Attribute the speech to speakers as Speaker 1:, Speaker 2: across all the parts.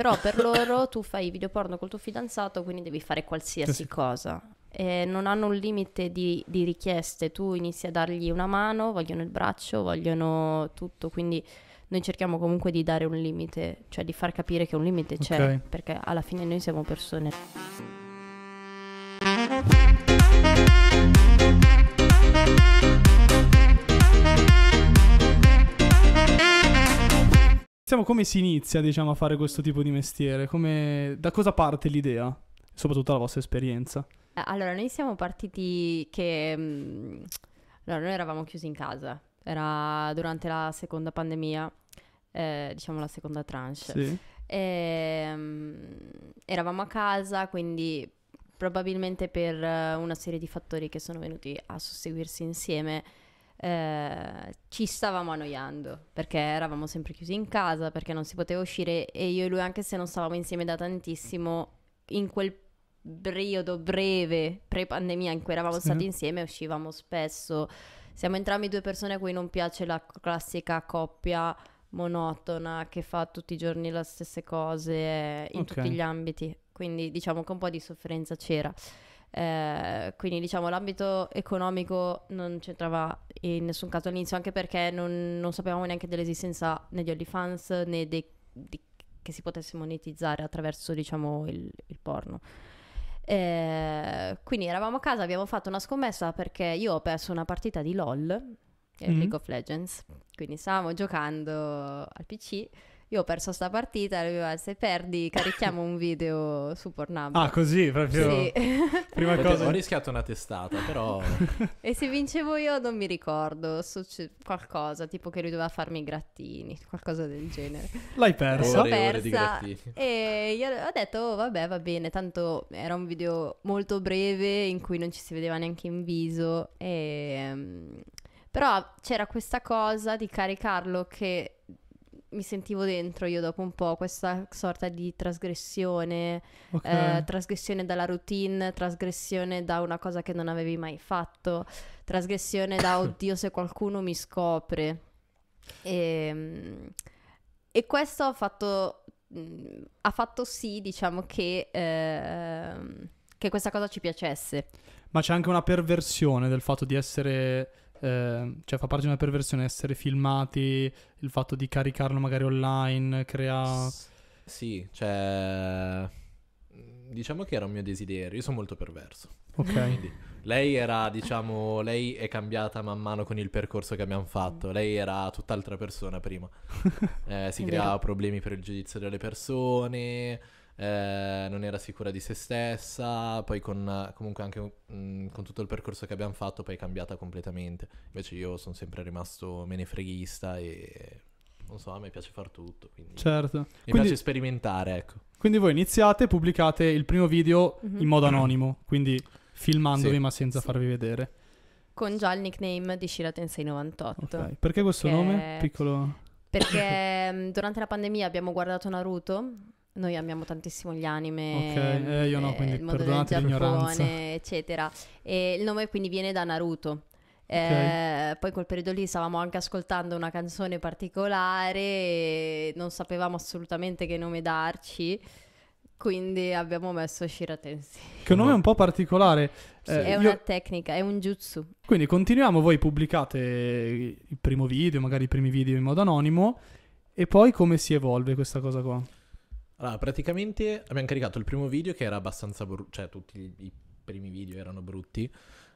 Speaker 1: Però per loro tu fai video porno col tuo fidanzato, quindi devi fare qualsiasi sì, cosa. E non hanno un limite di, di, richieste, tu inizi a dargli una mano, vogliono il braccio, vogliono tutto, quindi noi cerchiamo comunque di dare un limite, cioè di far capire che un limite c'è, okay. perché alla fine noi siamo persone.
Speaker 2: Diciamo, come si inizia, diciamo, a fare questo tipo di mestiere? Come... Da cosa parte l'idea? Soprattutto la vostra esperienza.
Speaker 1: Eh, allora, noi siamo partiti che... Mm, allora, noi eravamo chiusi in casa. Era durante la seconda pandemia, eh, diciamo la seconda tranche. Sì. E, um, eravamo a casa, quindi probabilmente per eh, una serie di fattori che sono venuti a susseguirsi insieme eh, ci stavamo annoiando perché eravamo sempre chiusi in casa, perché non si poteva uscire e io e lui, anche se non stavamo insieme da tantissimo, in quel periodo breve pre-pandemia in cui eravamo sì. stati insieme uscivamo spesso. Siamo entrambi due persone a cui non piace la classica coppia monotona che fa tutti i giorni le stesse cose eh, in okay. tutti gli ambiti, quindi diciamo che un po' di sofferenza c'era. Eh, quindi diciamo l'ambito economico non c'entrava in nessun caso all'inizio, anche perché non, non sapevamo neanche dell'esistenza né di OnlyFans né de, di, che si potesse monetizzare attraverso diciamo il, il porno. Eh, quindi eravamo a casa, abbiamo fatto una scommessa perché io ho perso una partita di LOL, mm-hmm. League of Legends, quindi stavamo giocando al PC io ho perso sta partita, lui aveva, se perdi carichiamo un video su Pornhub. Ah, così proprio. Sì. Prima Potete, cosa. Ho
Speaker 3: rischiato una testata, però
Speaker 1: E se vincevo io non mi ricordo, succe- qualcosa, tipo che lui doveva farmi i grattini, qualcosa del genere. L'hai persa? Ore, L'ho persa e io ho detto oh, vabbè, va bene, tanto era un video molto breve in cui non ci si vedeva neanche in viso e mm, però c'era questa cosa di caricarlo che mi sentivo dentro io dopo un po' questa sorta di trasgressione, okay. eh, trasgressione dalla routine, trasgressione da una cosa che non avevi mai fatto, trasgressione da oddio se qualcuno mi scopre. E, ehm, e questo ha fatto, mm, ha fatto, sì, diciamo, che, eh, che questa cosa ci piacesse.
Speaker 2: Ma c'è anche una perversione del fatto di essere Ehm, cioè fa parte di una perversione essere filmati, il fatto di caricarlo magari online, crea... S-
Speaker 3: sì, cioè... Diciamo che era un mio desiderio, io sono molto perverso. Ok. Quindi, lei era, diciamo, lei è cambiata man mano con il percorso che abbiamo fatto. Lei era tutt'altra persona prima. Eh, si creava problemi per il giudizio delle persone, eh, non era sicura di se stessa, poi con, comunque anche mh, mm, con tutto il percorso che abbiamo fatto poi è cambiata completamente. Invece io sono sempre rimasto menefreghista e non so, a me piace far tutto. Quindi certo. Mi quindi, piace sperimentare,
Speaker 2: ecco. Quindi voi iniziate, pubblicate il primo video mm-hmm. in modo anonimo, quindi filmandovi sì. ma senza sì. farvi vedere.
Speaker 1: Con già il nickname di Shira Tensei 98. Okay. Perché questo che... nome? Piccolo... Perché mm, durante la pandemia abbiamo guardato Naruto noi amiamo tantissimo gli anime, okay. eh,
Speaker 2: ehm, io no, eh, quindi il mondo del Giappone,
Speaker 1: eccetera. E il nome quindi viene da Naruto.
Speaker 2: Okay.
Speaker 1: Eh, poi quel periodo lì stavamo anche ascoltando una canzone particolare, e non sapevamo assolutamente che nome darci. Quindi abbiamo messo Shiratensi.
Speaker 2: Che nome è un po' particolare. Sì, eh, è una
Speaker 1: tecnica, è un jutsu.
Speaker 2: Quindi continuiamo, voi pubblicate il primo video, magari i primi video in modo anonimo, e poi come si evolve questa cosa qua?
Speaker 3: Allora, praticamente abbiamo caricato il primo video che era abbastanza brutto, cioè tutti i primi video erano brutti,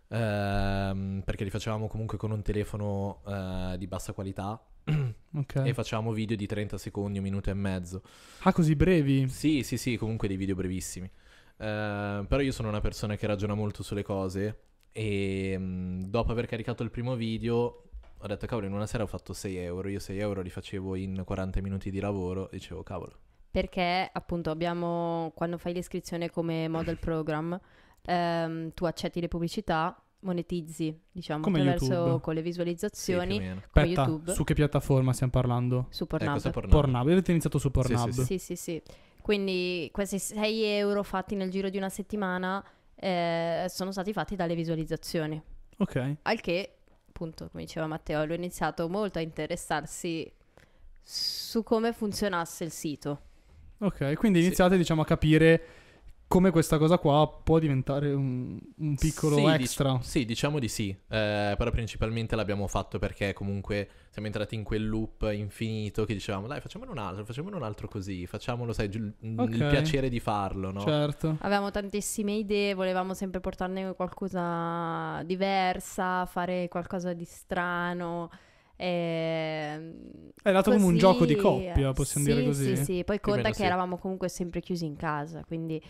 Speaker 3: ehm, perché li facevamo comunque con un telefono eh, di bassa qualità, Okay. E facevamo video di 30 secondi, un minuto e mezzo. Ah, così brevi? Sì, sì, sì, comunque dei video brevissimi. Uh, però io sono una persona che ragiona molto sulle cose e mm, dopo aver caricato il primo video ho detto cavolo in una sera ho fatto 6 euro, io 6 euro li facevo in 40 minuti di lavoro, dicevo cavolo
Speaker 1: perché appunto abbiamo, quando fai l'iscrizione come model program, ehm, tu accetti le pubblicità, monetizzi, diciamo, come attraverso YouTube. con le visualizzazioni, sì, come Aspetta, YouTube. su che
Speaker 2: piattaforma stiamo parlando? Su eh, Pornhub. Ecco, Pornhub. Pornhub. Avete iniziato su Pornhub? Sì sì, sì,
Speaker 1: sì, sì. Quindi questi 6 euro fatti nel giro di una settimana eh, sono stati fatti dalle visualizzazioni. Ok. Al che, appunto, come diceva Matteo, lui ha iniziato molto a interessarsi su come funzionasse il sito.
Speaker 2: Ok, quindi iniziate sì. diciamo a capire come questa cosa qua può diventare un, un piccolo sì, extra.
Speaker 3: Dic- sì, diciamo di sì, eh, però principalmente l'abbiamo fatto perché comunque siamo entrati in quel loop infinito che dicevamo dai facciamone un altro, facciamone un altro così, facciamolo, sai, gi- okay. il piacere di farlo, no? Certo.
Speaker 1: Avevamo tantissime idee, volevamo sempre portarne qualcosa diversa, fare qualcosa di strano. Eh, è nato così, come un gioco di coppia, possiamo sì, dire così. Sì, sì, poi conta che, sì. eravamo comunque sempre chiusi in casa, quindi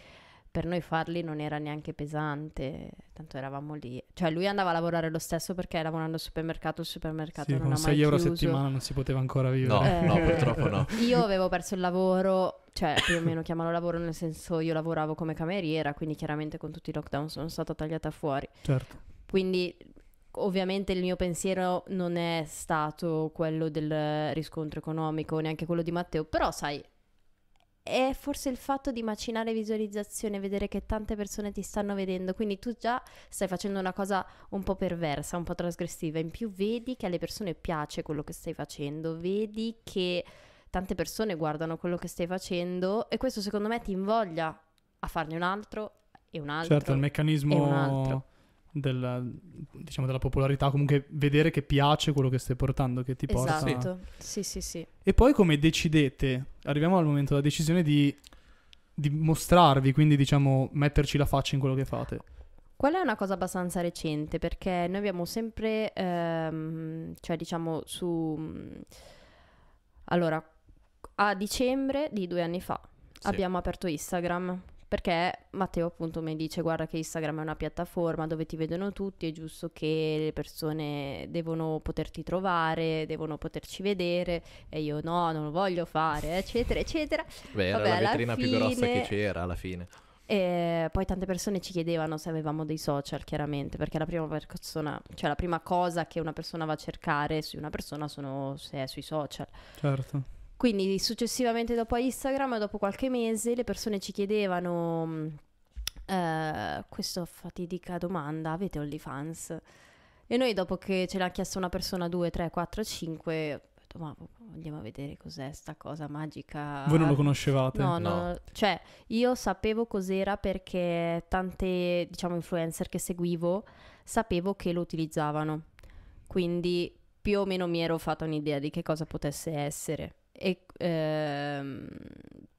Speaker 1: per noi farli non era neanche pesante, tanto eravamo lì. Cioè lui andava a lavorare lo stesso perché lavorando al supermercato, il supermercato sì, non con ha 6 euro a settimana non
Speaker 2: si poteva ancora vivere. No, eh, no, purtroppo no. Io
Speaker 1: avevo perso il lavoro, cioè più o meno chiamalo lavoro nel senso io lavoravo come cameriera, quindi chiaramente con tutti i lockdown sono stata tagliata fuori. Certo. Quindi Ovviamente il mio pensiero non è stato quello del riscontro economico, neanche quello di Matteo, però sai, è forse il fatto di macinare visualizzazione, vedere che tante persone ti stanno vedendo, quindi tu già stai facendo una cosa un po' perversa, un po' trasgressiva, in più vedi che alle persone piace quello che stai facendo, vedi che tante persone guardano quello che stai facendo e questo secondo me ti invoglia a farne un altro e un altro. Certo, il meccanismo un altro
Speaker 2: della, diciamo, della popolarità, comunque vedere che piace quello che stai portando, che ti porta. Esatto, sì, sì, sì. E poi come decidete, arriviamo al momento della decisione di, di mostrarvi, quindi diciamo metterci la faccia in quello che fate.
Speaker 1: Quella è una cosa abbastanza recente perché noi abbiamo sempre, ehm, cioè diciamo su... Allora, a dicembre di due anni fa sì. abbiamo aperto Instagram perché Matteo appunto mi dice guarda che Instagram è una piattaforma dove ti vedono tutti, è giusto che le persone devono poterti trovare, devono poterci vedere e io no, non lo voglio fare, eccetera, eccetera. Beh, era la vetrina fine... più grossa che c'era alla fine. E poi tante persone ci chiedevano se avevamo dei social, chiaramente, perché la prima, persona, cioè la prima cosa che una persona va a cercare su una persona sono se è sui social. Certo. Quindi successivamente dopo Instagram, dopo qualche mese, le persone ci chiedevano uh, questa fatidica domanda, avete OnlyFans? E noi dopo che ce l'ha chiesto una persona, 2, 3, 4, 5, ma andiamo a vedere cos'è sta cosa magica. Voi non lo conoscevate? No, no, no. Cioè, io sapevo cos'era perché tante, diciamo, influencer che seguivo, sapevo che lo utilizzavano. Quindi più o meno mi ero fatta un'idea di che cosa potesse essere. E, ehm,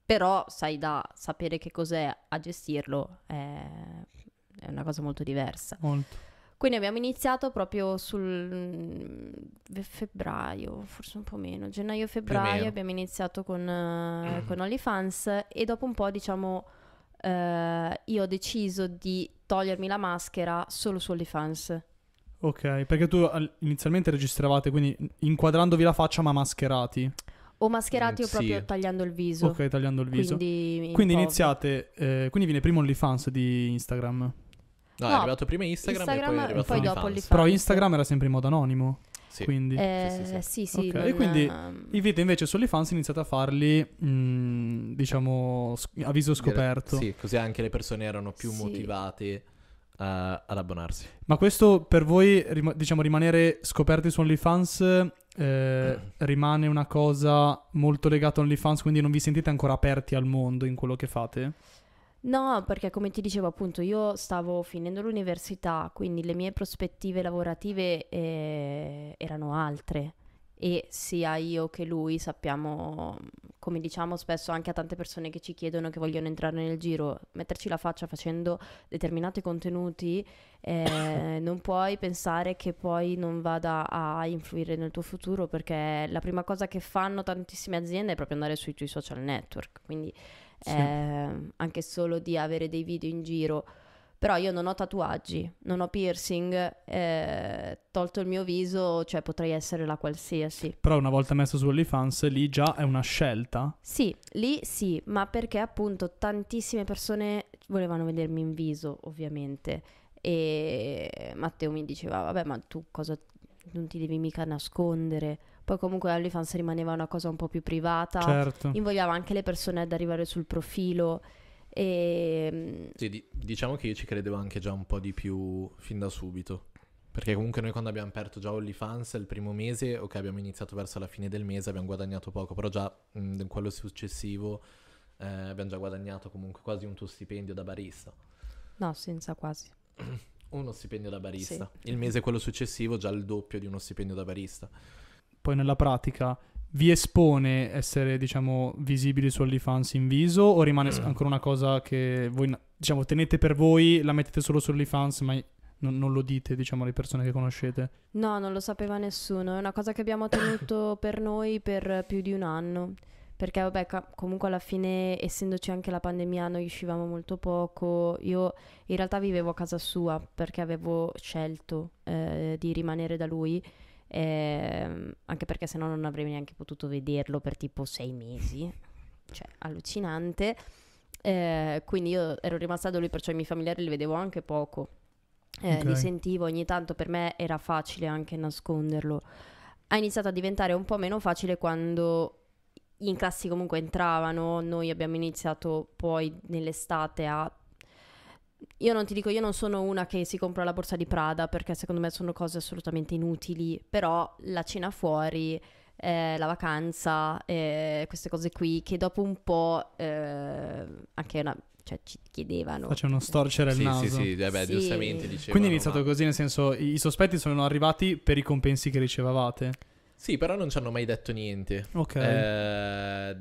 Speaker 1: però, sai, da sapere che cos'è a gestirlo è, è una cosa molto diversa. Molto. Quindi abbiamo iniziato proprio sul mm, febbraio, forse un po' meno, gennaio-febbraio abbiamo iniziato con, uh, mm. con OnlyFans e dopo un po' diciamo uh, io ho deciso di togliermi la maschera solo su OnlyFans.
Speaker 2: Ok, perché tu inizialmente registravate, quindi inquadrandovi la faccia ma mascherati.
Speaker 1: O mascherati mm, o eh, proprio tagliando il viso. Ok, tagliando il viso. Quindi, quindi
Speaker 2: iniziate, eh, quindi viene prima OnlyFans di Instagram.
Speaker 3: No, no, è arrivato prima Instagram, Instagram e poi, è poi dopo OnlyFans.
Speaker 1: Però
Speaker 2: Instagram era sempre in modo anonimo. Sì. Quindi. Eh, sì, sì. sì okay. E quindi
Speaker 3: i video invece su OnlyFans
Speaker 2: iniziate a farli, mh, diciamo,
Speaker 3: a viso scoperto. Sì, così anche le persone erano più sì. motivate eh, ad abbonarsi.
Speaker 2: Ma questo per voi, diciamo, rimanere scoperti su OnlyFans eh, rimane una cosa molto legata a OnlyFans, quindi non vi sentite ancora aperti al mondo in quello che fate?
Speaker 1: No, perché come ti dicevo appunto, io stavo finendo l'università, quindi le mie prospettive lavorative eh, erano altre e sia io che lui sappiamo, come diciamo spesso anche a tante persone che ci chiedono che vogliono entrare nel giro, metterci la faccia facendo determinati contenuti, eh, non puoi pensare che poi non vada a influire nel tuo futuro perché la prima cosa che fanno tantissime aziende è proprio andare sui tuoi social network, quindi sì. eh, anche solo di avere dei video in giro però io non ho tatuaggi, non ho piercing, eh, tolto il mio viso, cioè potrei essere la qualsiasi.
Speaker 2: Però una volta messo su OnlyFans, lì già è una scelta?
Speaker 1: Sì, lì sì, ma perché appunto tantissime persone volevano vedermi in viso, ovviamente. E Matteo mi diceva, vabbè, ma tu cosa... non ti devi mica nascondere. Poi comunque OnlyFans rimaneva una cosa un po' più privata. Certo. Invogliava anche le persone ad arrivare sul profilo. E... Ehm,
Speaker 3: sì, di- diciamo che io ci credevo anche già un po' di più fin da subito. Perché comunque noi quando abbiamo aperto già OnlyFans il primo mese, ok abbiamo iniziato verso la fine del mese, abbiamo guadagnato poco, però già in quello successivo eh, abbiamo già guadagnato comunque quasi un tuo stipendio da barista.
Speaker 1: No, senza quasi. uno
Speaker 3: stipendio da barista. Sì. Il mese quello successivo già il doppio di uno stipendio da barista. Poi
Speaker 2: nella pratica vi espone essere, diciamo, visibili su OnlyFans in viso o rimane mm. ancora una cosa che voi, diciamo, tenete per voi, la mettete solo su OnlyFans, ma non, non, lo dite, diciamo, alle persone che conoscete?
Speaker 1: No, non lo sapeva nessuno. È una cosa che abbiamo tenuto per noi per più di un anno. Perché, vabbè, comunque alla fine, essendoci anche la pandemia, noi uscivamo molto poco. Io in realtà vivevo a casa sua perché avevo scelto eh, di rimanere da lui eh, anche perché se no non avrei neanche potuto vederlo per tipo sei mesi, cioè allucinante. Eh, quindi io ero rimasta da lui, perciò i miei familiari li vedevo anche poco. Eh, okay. Li sentivo ogni tanto, per me era facile anche nasconderlo. Ha iniziato a diventare un po' meno facile quando in classi comunque entravano, noi abbiamo iniziato poi nell'estate a io non ti dico, io non sono una che si compra la borsa di Prada perché secondo me sono cose assolutamente inutili, però la cena fuori, eh, la vacanza, eh, queste cose qui che dopo un po' eh, anche una... Cioè, ci chiedevano. Facevano storcere il sì,
Speaker 2: naso. Sì, sì, eh beh, sì.
Speaker 3: giustamente dicevano. Quindi è iniziato
Speaker 2: ma... così, nel senso, i sospetti sono arrivati per i compensi che ricevavate.
Speaker 3: Sì, però non ci hanno mai detto niente. Ok. Eh,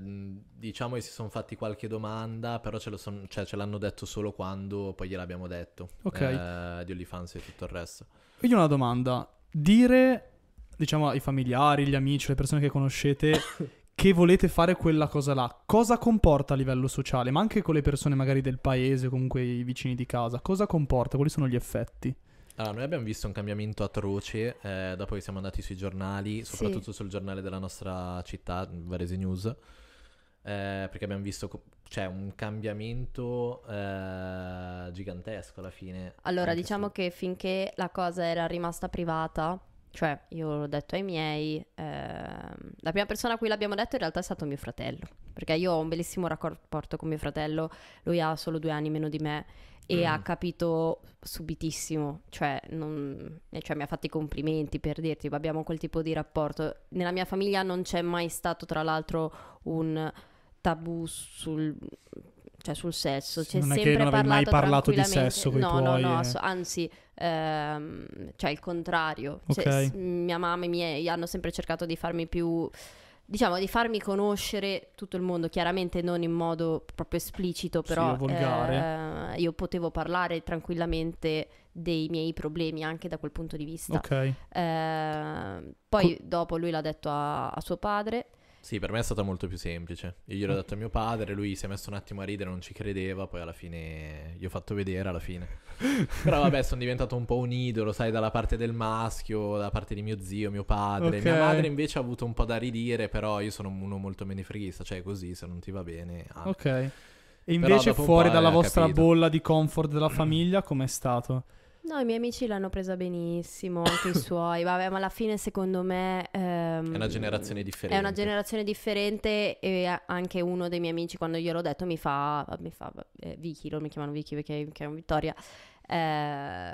Speaker 3: diciamo che si sono fatti qualche domanda, però ce, son, cioè, ce, l'hanno detto solo quando poi gliel'abbiamo detto. Ok. Eh, di OnlyFans e tutto il resto.
Speaker 2: Quindi una domanda. Dire, diciamo, ai familiari, agli amici, alle persone che conoscete che volete fare quella cosa là, cosa comporta a livello sociale, ma anche con le persone magari del paese, comunque i vicini di casa, cosa comporta? Quali sono gli effetti?
Speaker 3: Allora, noi abbiamo visto un cambiamento atroce, eh, dopo che siamo andati sui giornali, soprattutto sì. sul giornale della nostra città, Varese News, eh, perché abbiamo visto co- c'è cioè, un cambiamento eh, gigantesco alla fine. Allora, diciamo
Speaker 1: su... che finché la cosa era rimasta privata, cioè io l'ho detto ai miei, ehm, la prima persona a cui l'abbiamo detto in realtà è stato mio fratello, perché io ho un bellissimo rapporto con mio fratello, lui ha solo due anni meno di me e mm. ha capito subitissimo, cioè, non, cioè, mi ha fatto i complimenti per dirti, ma abbiamo quel tipo di rapporto. Nella mia famiglia non c'è mai stato, tra l'altro, un tabù sul, cioè sul sesso. C'è non è sempre che non avevi mai parlato di sesso con no, No, no, e... Eh. so, anzi, ehm, cioè il contrario. Cioè, okay. Cioè, mia mamma e i miei hanno sempre cercato di farmi più diciamo di farmi conoscere tutto il mondo, chiaramente non in modo proprio esplicito, però sì, eh, io potevo parlare tranquillamente dei miei problemi anche da quel punto di vista. Okay. Eh, poi Co- dopo lui l'ha detto a, a suo padre
Speaker 3: sì, per me è stata molto più semplice. Io gliel'ho mm. detto a mio padre, lui si è messo un attimo a ridere, non ci credeva, poi alla fine gli ho fatto vedere alla fine. Però vabbè, sono diventato un po' un idolo, sai, dalla parte del maschio, dalla parte di mio zio, mio padre. Okay. Mia madre invece ha avuto un po' da ridire, però io sono uno molto menefreghista, cioè così, se non ti va bene. Ah. Ok. E invece fuori dalla vostra capito.
Speaker 2: bolla di comfort della famiglia com'è stato?
Speaker 1: No, i miei amici l'hanno presa benissimo, anche i suoi. Vabbè, ma alla fine secondo me... Ehm, è una generazione differente. È una generazione differente e anche uno dei miei amici quando gliel'ho detto mi fa... Mi fa eh, Vicky, loro mi chiamano Vicky perché, mi chiamano Vittoria. Eh,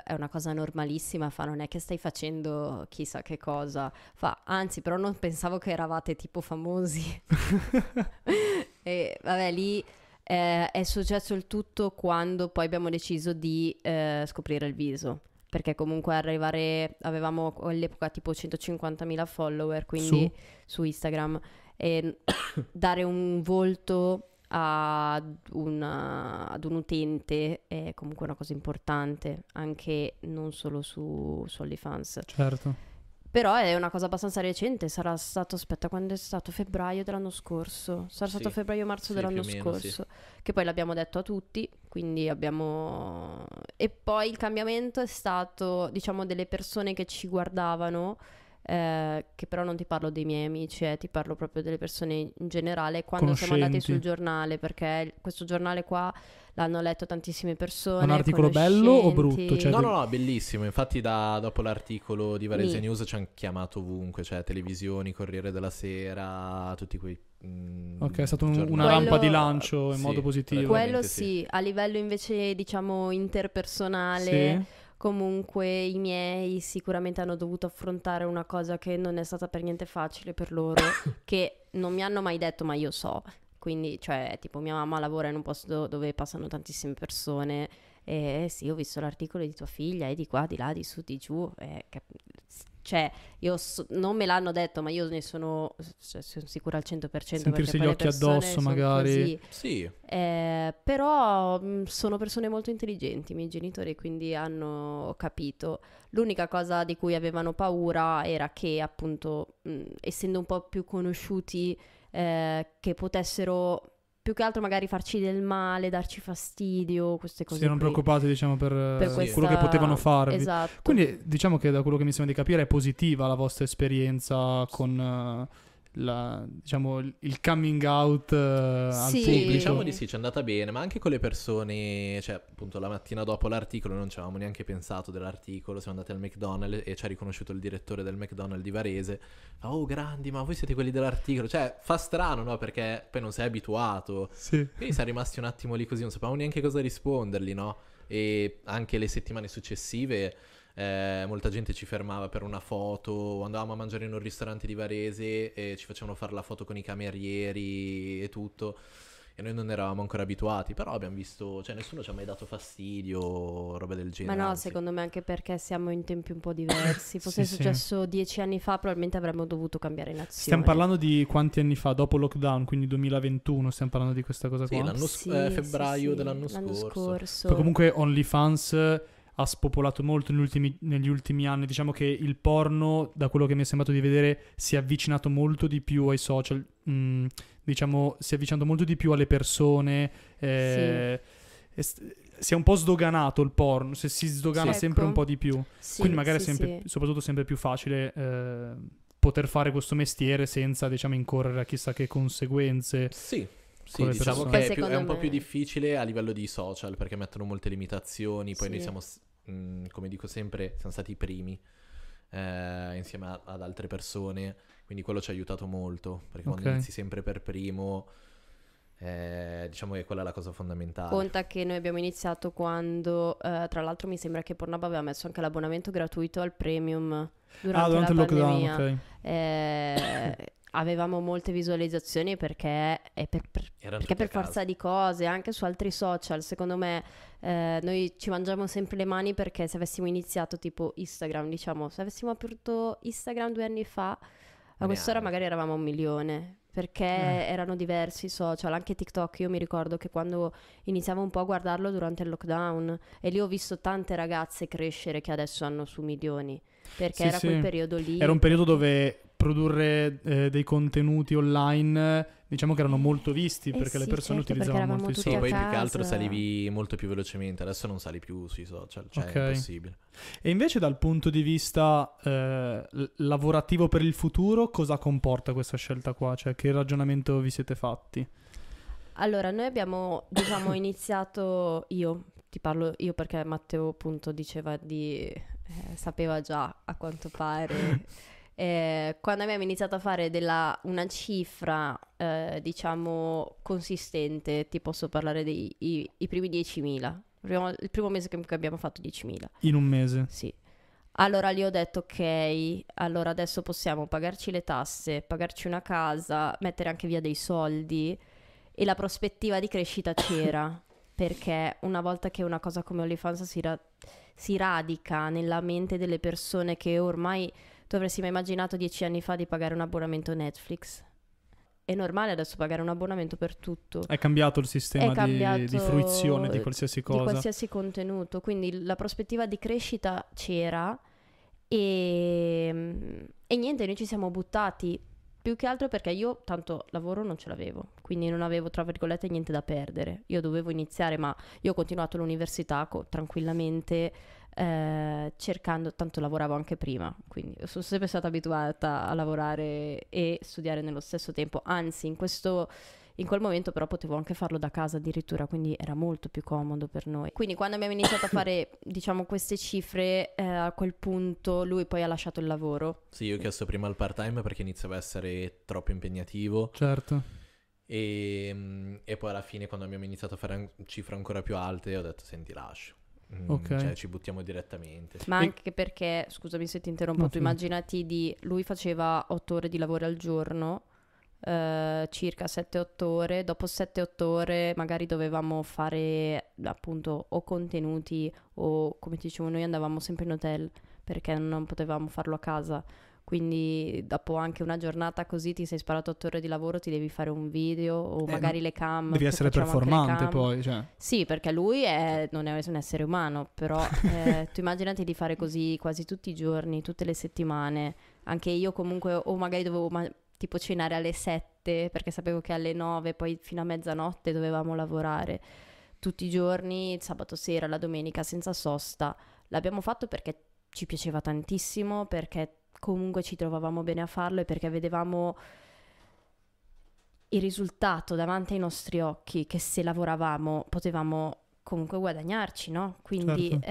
Speaker 1: è una cosa normalissima, fa non è che stai facendo chissà che cosa, fa anzi però non pensavo che eravate tipo famosi. e vabbè lì eh, è successo il tutto quando poi abbiamo deciso di eh, scoprire il viso. Perché comunque arrivare, avevamo all'epoca tipo 150.000 follower, quindi su, su Instagram, e ehm, dare un volto una, ad, un utente è comunque una cosa importante, anche non solo su, su OnlyFans.
Speaker 2: Certo.
Speaker 1: Però è una cosa abbastanza recente, sarà stato, aspetta, quando è stato febbraio dell'anno scorso? Sarà sì. stato febbraio-marzo sì, dell'anno meno, scorso, sì. che poi l'abbiamo detto a tutti, quindi abbiamo... E poi il cambiamento è stato, diciamo, delle persone che ci guardavano eh, che però non ti parlo dei miei amici, eh, ti parlo proprio delle persone in generale, quando siamo andati sul giornale, perché questo giornale qua l'hanno letto tantissime persone. Un articolo bello o brutto? Cioè, no, no,
Speaker 3: no, bellissimo. Infatti, da, dopo l'articolo di Varese Mi. News ci hanno chiamato ovunque, cioè televisioni, Corriere della Sera, tutti quei mm, Ok, è stata un, una quello, rampa di lancio in sì, modo positivo. Quello sì. sì.
Speaker 1: a livello invece diciamo interpersonale. Sì comunque i miei sicuramente hanno dovuto affrontare una cosa che non è stata per niente facile per loro, che non mi hanno mai detto, ma io so. Quindi, cioè, tipo, mia mamma lavora in un posto dove passano tantissime persone. E sì, ho visto l'articolo di tua figlia e eh, di qua, di là, di su, di giù. Eh, e, cap- cioè io so, non me l'hanno detto ma io ne sono, cioè, sono sicura al 100% sentirsi gli occhi addosso magari sì eh, però mh, mm, sono persone molto intelligenti i miei genitori quindi hanno capito l'unica cosa di cui avevano paura era che appunto mh, mm, essendo un po' più conosciuti eh, che potessero più che altro magari farci del male, darci fastidio, queste cose. Sì, non qui. preoccupati, diciamo, per, per eh, questa...
Speaker 2: quello che potevano farvi. Esatto. Quindi diciamo che da quello che mi sembra di capire è positiva la vostra esperienza con... Uh la, diciamo, il coming out uh, sì. pubblico. Diciamo di sì,
Speaker 3: ci è andata bene, ma anche con le persone, cioè appunto la mattina dopo l'articolo non ci avevamo neanche pensato dell'articolo, siamo andati al McDonald's e ci ha riconosciuto il direttore del McDonald's di Varese, oh grandi, ma voi siete quelli dell'articolo, cioè fa strano, no? Perché poi non sei abituato. Sì. Quindi sei rimasti un attimo lì così, non sapevamo neanche cosa rispondergli, no? E anche le settimane successive eh, molta gente ci fermava per una foto, andavamo a mangiare in un ristorante di Varese e ci facevano fare la foto con i camerieri e tutto. E noi non eravamo ancora abituati, però abbiamo visto, cioè nessuno ci ha mai dato fastidio, roba del genere. Ma no, anzi.
Speaker 1: secondo me anche perché siamo in tempi un po' diversi. Fosse sì, successo sì. dieci anni fa, probabilmente avremmo dovuto cambiare nazione. Stiamo
Speaker 2: parlando di quanti anni fa, dopo lockdown, quindi 2021, stiamo parlando di questa cosa sì, qua. L'anno sc- eh, febbraio dell'anno l'anno scorso. scorso. Poi comunque OnlyFans ha spopolato molto negli ultimi, negli ultimi, anni. Diciamo che il porno, da quello che mi è sembrato di vedere, si è avvicinato molto di più ai social, mm, diciamo, si è avvicinato molto di più alle persone. Eh, sì. si è un po' sdoganato il porno, se si sdogana sì, sempre un ecco. po' di più. Sì, Quindi magari è sempre, soprattutto sempre più facile eh, poter fare questo mestiere senza, diciamo, incorrere a chissà che conseguenze. Sì. Sì, diciamo persone. che è, più, è un me... po' più
Speaker 3: difficile a livello di social perché mettono molte limitazioni, poi sì. noi siamo come dico sempre, siamo stati i primi. Eh, insieme a, ad altre persone, quindi quello ci ha aiutato molto, perché okay. quando inizi sempre per primo, eh, diciamo che quella è la cosa fondamentale. Conta
Speaker 1: che noi abbiamo iniziato quando, eh, tra l'altro, mi sembra che Pornhub aveva messo anche l'abbonamento gratuito al premium durante, ah,
Speaker 3: durante il lockdown. Okay.
Speaker 1: Eh, avevamo molte visualizzazioni perché, per, per, perché per forza di cose, anche su altri social, secondo me eh, noi ci mangiamo sempre le mani perché se avessimo iniziato tipo Instagram, diciamo, se avessimo aperto Instagram due anni fa, a quest'ora magari eravamo un milione. Perché eh. erano diversi i social, anche TikTok. Io mi ricordo che quando iniziavo un po' a guardarlo durante il lockdown, e lì ho visto tante ragazze crescere che adesso hanno su milioni. Perché sì, era sì. quel periodo lì. Era un
Speaker 2: periodo dove produrre eh, dei contenuti online diciamo che erano molto visti eh perché sì, le persone certo, utilizzavano molto i social. Sì, poi più che altro
Speaker 3: salivi molto più velocemente, adesso non sali più sui social, cioè okay. è impossibile. E
Speaker 2: invece dal punto di vista eh, lavorativo per il futuro, cosa comporta questa scelta qua? Cioè che ragionamento vi siete fatti?
Speaker 1: Allora, noi abbiamo diciamo iniziato io, ti parlo io perché Matteo appunto diceva di eh, sapeva già a quanto pare eh, quando abbiamo iniziato a fare della, una cifra, eh, diciamo, consistente, ti posso parlare dei i, i primi 10.000. Il primo, il primo mese che abbiamo fatto 10.000.
Speaker 2: In un mese? Sì.
Speaker 1: Allora lì ho detto ok, allora adesso possiamo pagarci le tasse, pagarci una casa, mettere anche via dei soldi e la prospettiva di crescita c'era, perché una volta che una cosa come OnlyFans si, ra- si radica nella mente delle persone che ormai tu avresti mai immaginato dieci anni fa di pagare un abbonamento Netflix? È normale adesso pagare un abbonamento per tutto. È
Speaker 2: cambiato il sistema cambiato di, di, fruizione di qualsiasi cosa. Di qualsiasi
Speaker 1: contenuto, quindi la prospettiva di crescita c'era e, e niente, noi ci siamo buttati più che altro perché io tanto lavoro non ce l'avevo, quindi non avevo tra virgolette niente da perdere. Io dovevo iniziare, ma io ho continuato l'università co- tranquillamente eh, cercando, tanto lavoravo anche prima, quindi sono sempre stata abituata a lavorare e studiare nello stesso tempo, anzi in questo... In quel momento però potevo anche farlo da casa addirittura, quindi era molto più comodo per noi. Quindi quando abbiamo iniziato a fare, diciamo, queste cifre, eh, a quel punto lui poi ha lasciato il lavoro.
Speaker 3: Sì, io ho chiesto prima il part-time perché iniziava a essere troppo impegnativo. Certo. E, ehm, e poi alla fine quando abbiamo iniziato a fare cifre ancora più alte ho detto senti lascio. Mm, okay. Cioè ci buttiamo direttamente. Ma
Speaker 1: anche perché, scusami se ti interrompo, no, tu sì. immaginati di... Lui faceva 8 ore di lavoro al giorno, eh, circa 7-8 ore. Dopo 7-8 ore magari dovevamo fare appunto o contenuti o come ti dicevo noi andavamo sempre in hotel perché non potevamo farlo a casa quindi dopo anche una giornata così ti sei sparato a torre di lavoro, ti devi fare un video o eh, magari le cam. Devi essere performante poi. Cioè. Sì, perché lui è, non è un essere umano, però eh, tu immaginati di fare così quasi tutti i giorni, tutte le settimane. Anche io comunque, o magari dovevo ma- tipo cenare alle 7 perché sapevo che alle 9 poi fino a mezzanotte dovevamo lavorare. Tutti i giorni, sabato sera, la domenica, senza sosta. L'abbiamo fatto perché ci piaceva tantissimo, perché comunque ci trovavamo bene a farlo e perché vedevamo il risultato davanti ai nostri occhi che se lavoravamo potevamo comunque guadagnarci, no? Quindi certo.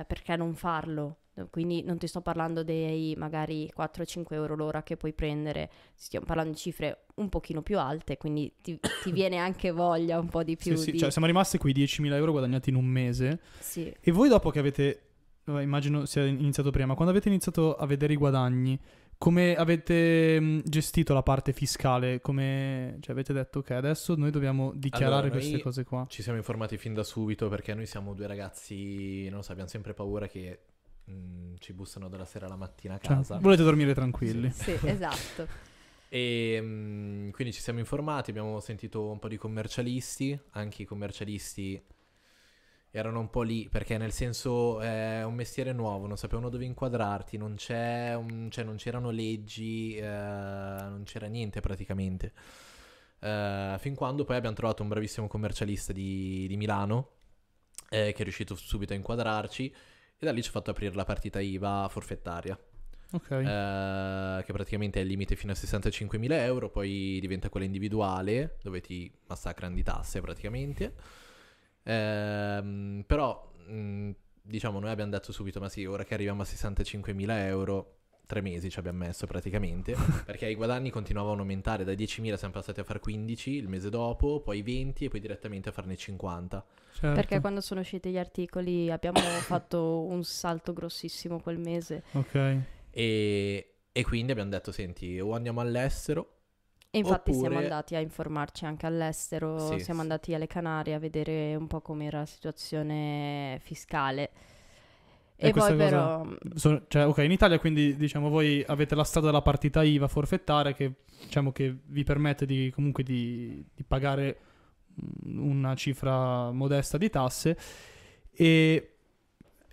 Speaker 1: eh, perché non farlo? Quindi non ti sto parlando dei magari 4-5 euro l'ora che puoi prendere, stiamo parlando di cifre un pochino più alte, quindi ti, ti viene anche voglia un po' di più. Sì, di... sì, cioè siamo
Speaker 2: rimasti quei 10.000 euro guadagnati in un mese. Sì. E voi dopo che avete vabbè, eh, immagino sia iniziato prima, quando avete iniziato a vedere i guadagni, come avete mm, gestito la parte fiscale? Come cioè, avete detto che adesso noi dobbiamo dichiarare allora, queste cose qua?
Speaker 3: Ci siamo informati fin da subito perché noi siamo due ragazzi, non lo so, abbiamo sempre paura che mh, mm, ci bussano dalla sera alla mattina a cioè, casa. Cioè, volete dormire tranquilli. Sì, sì esatto. e mm, quindi ci siamo informati, abbiamo sentito un po' di commercialisti, anche i commercialisti erano un po' lì perché nel senso eh, è un mestiere nuovo, non sapevano dove inquadrarti, non, un, cioè non c'erano leggi, eh, non c'era niente praticamente. Eh, fin quando poi abbiamo trovato un bravissimo commercialista di, di Milano eh, che è riuscito subito a inquadrarci e da lì ci ha fatto aprire la partita IVA forfettaria. Okay. Eh, che praticamente è il limite fino a 65.000 euro, poi diventa quella individuale dove ti massacrano di tasse praticamente. Ehm, però, mh, mm, diciamo, noi abbiamo detto subito, ma sì, ora che arriviamo a 65.000 euro, tre mesi ci abbiamo messo praticamente, perché i guadagni continuavano a aumentare, da 10.000 siamo passati a far 15 il mese dopo, poi 20 e poi direttamente a farne 50.
Speaker 1: Certo. Perché quando sono usciti gli articoli abbiamo fatto un salto grossissimo quel mese.
Speaker 2: Ok.
Speaker 3: E, e quindi abbiamo detto, senti, o andiamo all'estero e infatti Oppure... siamo andati
Speaker 1: a informarci anche all'estero, sì, siamo andati alle Canarie a vedere un po' com'era la situazione fiscale. E, e poi però...
Speaker 2: Sono, cioè, ok, in Italia quindi diciamo voi avete la strada della partita IVA forfettare che, diciamo, che vi permette di, comunque di, di pagare mm, una cifra modesta di tasse e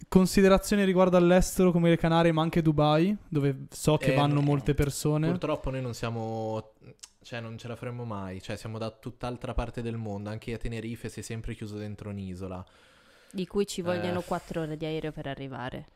Speaker 2: considerazioni riguardo all'estero come le Canarie ma anche Dubai dove so che eh, vanno no, molte eh, persone
Speaker 3: purtroppo noi non siamo cioè non ce la faremmo mai, cioè siamo da tutt'altra parte del mondo, anche a Tenerife sei sempre chiuso dentro un'isola.
Speaker 1: Di cui ci vogliono eh. 4 ore di aereo per arrivare.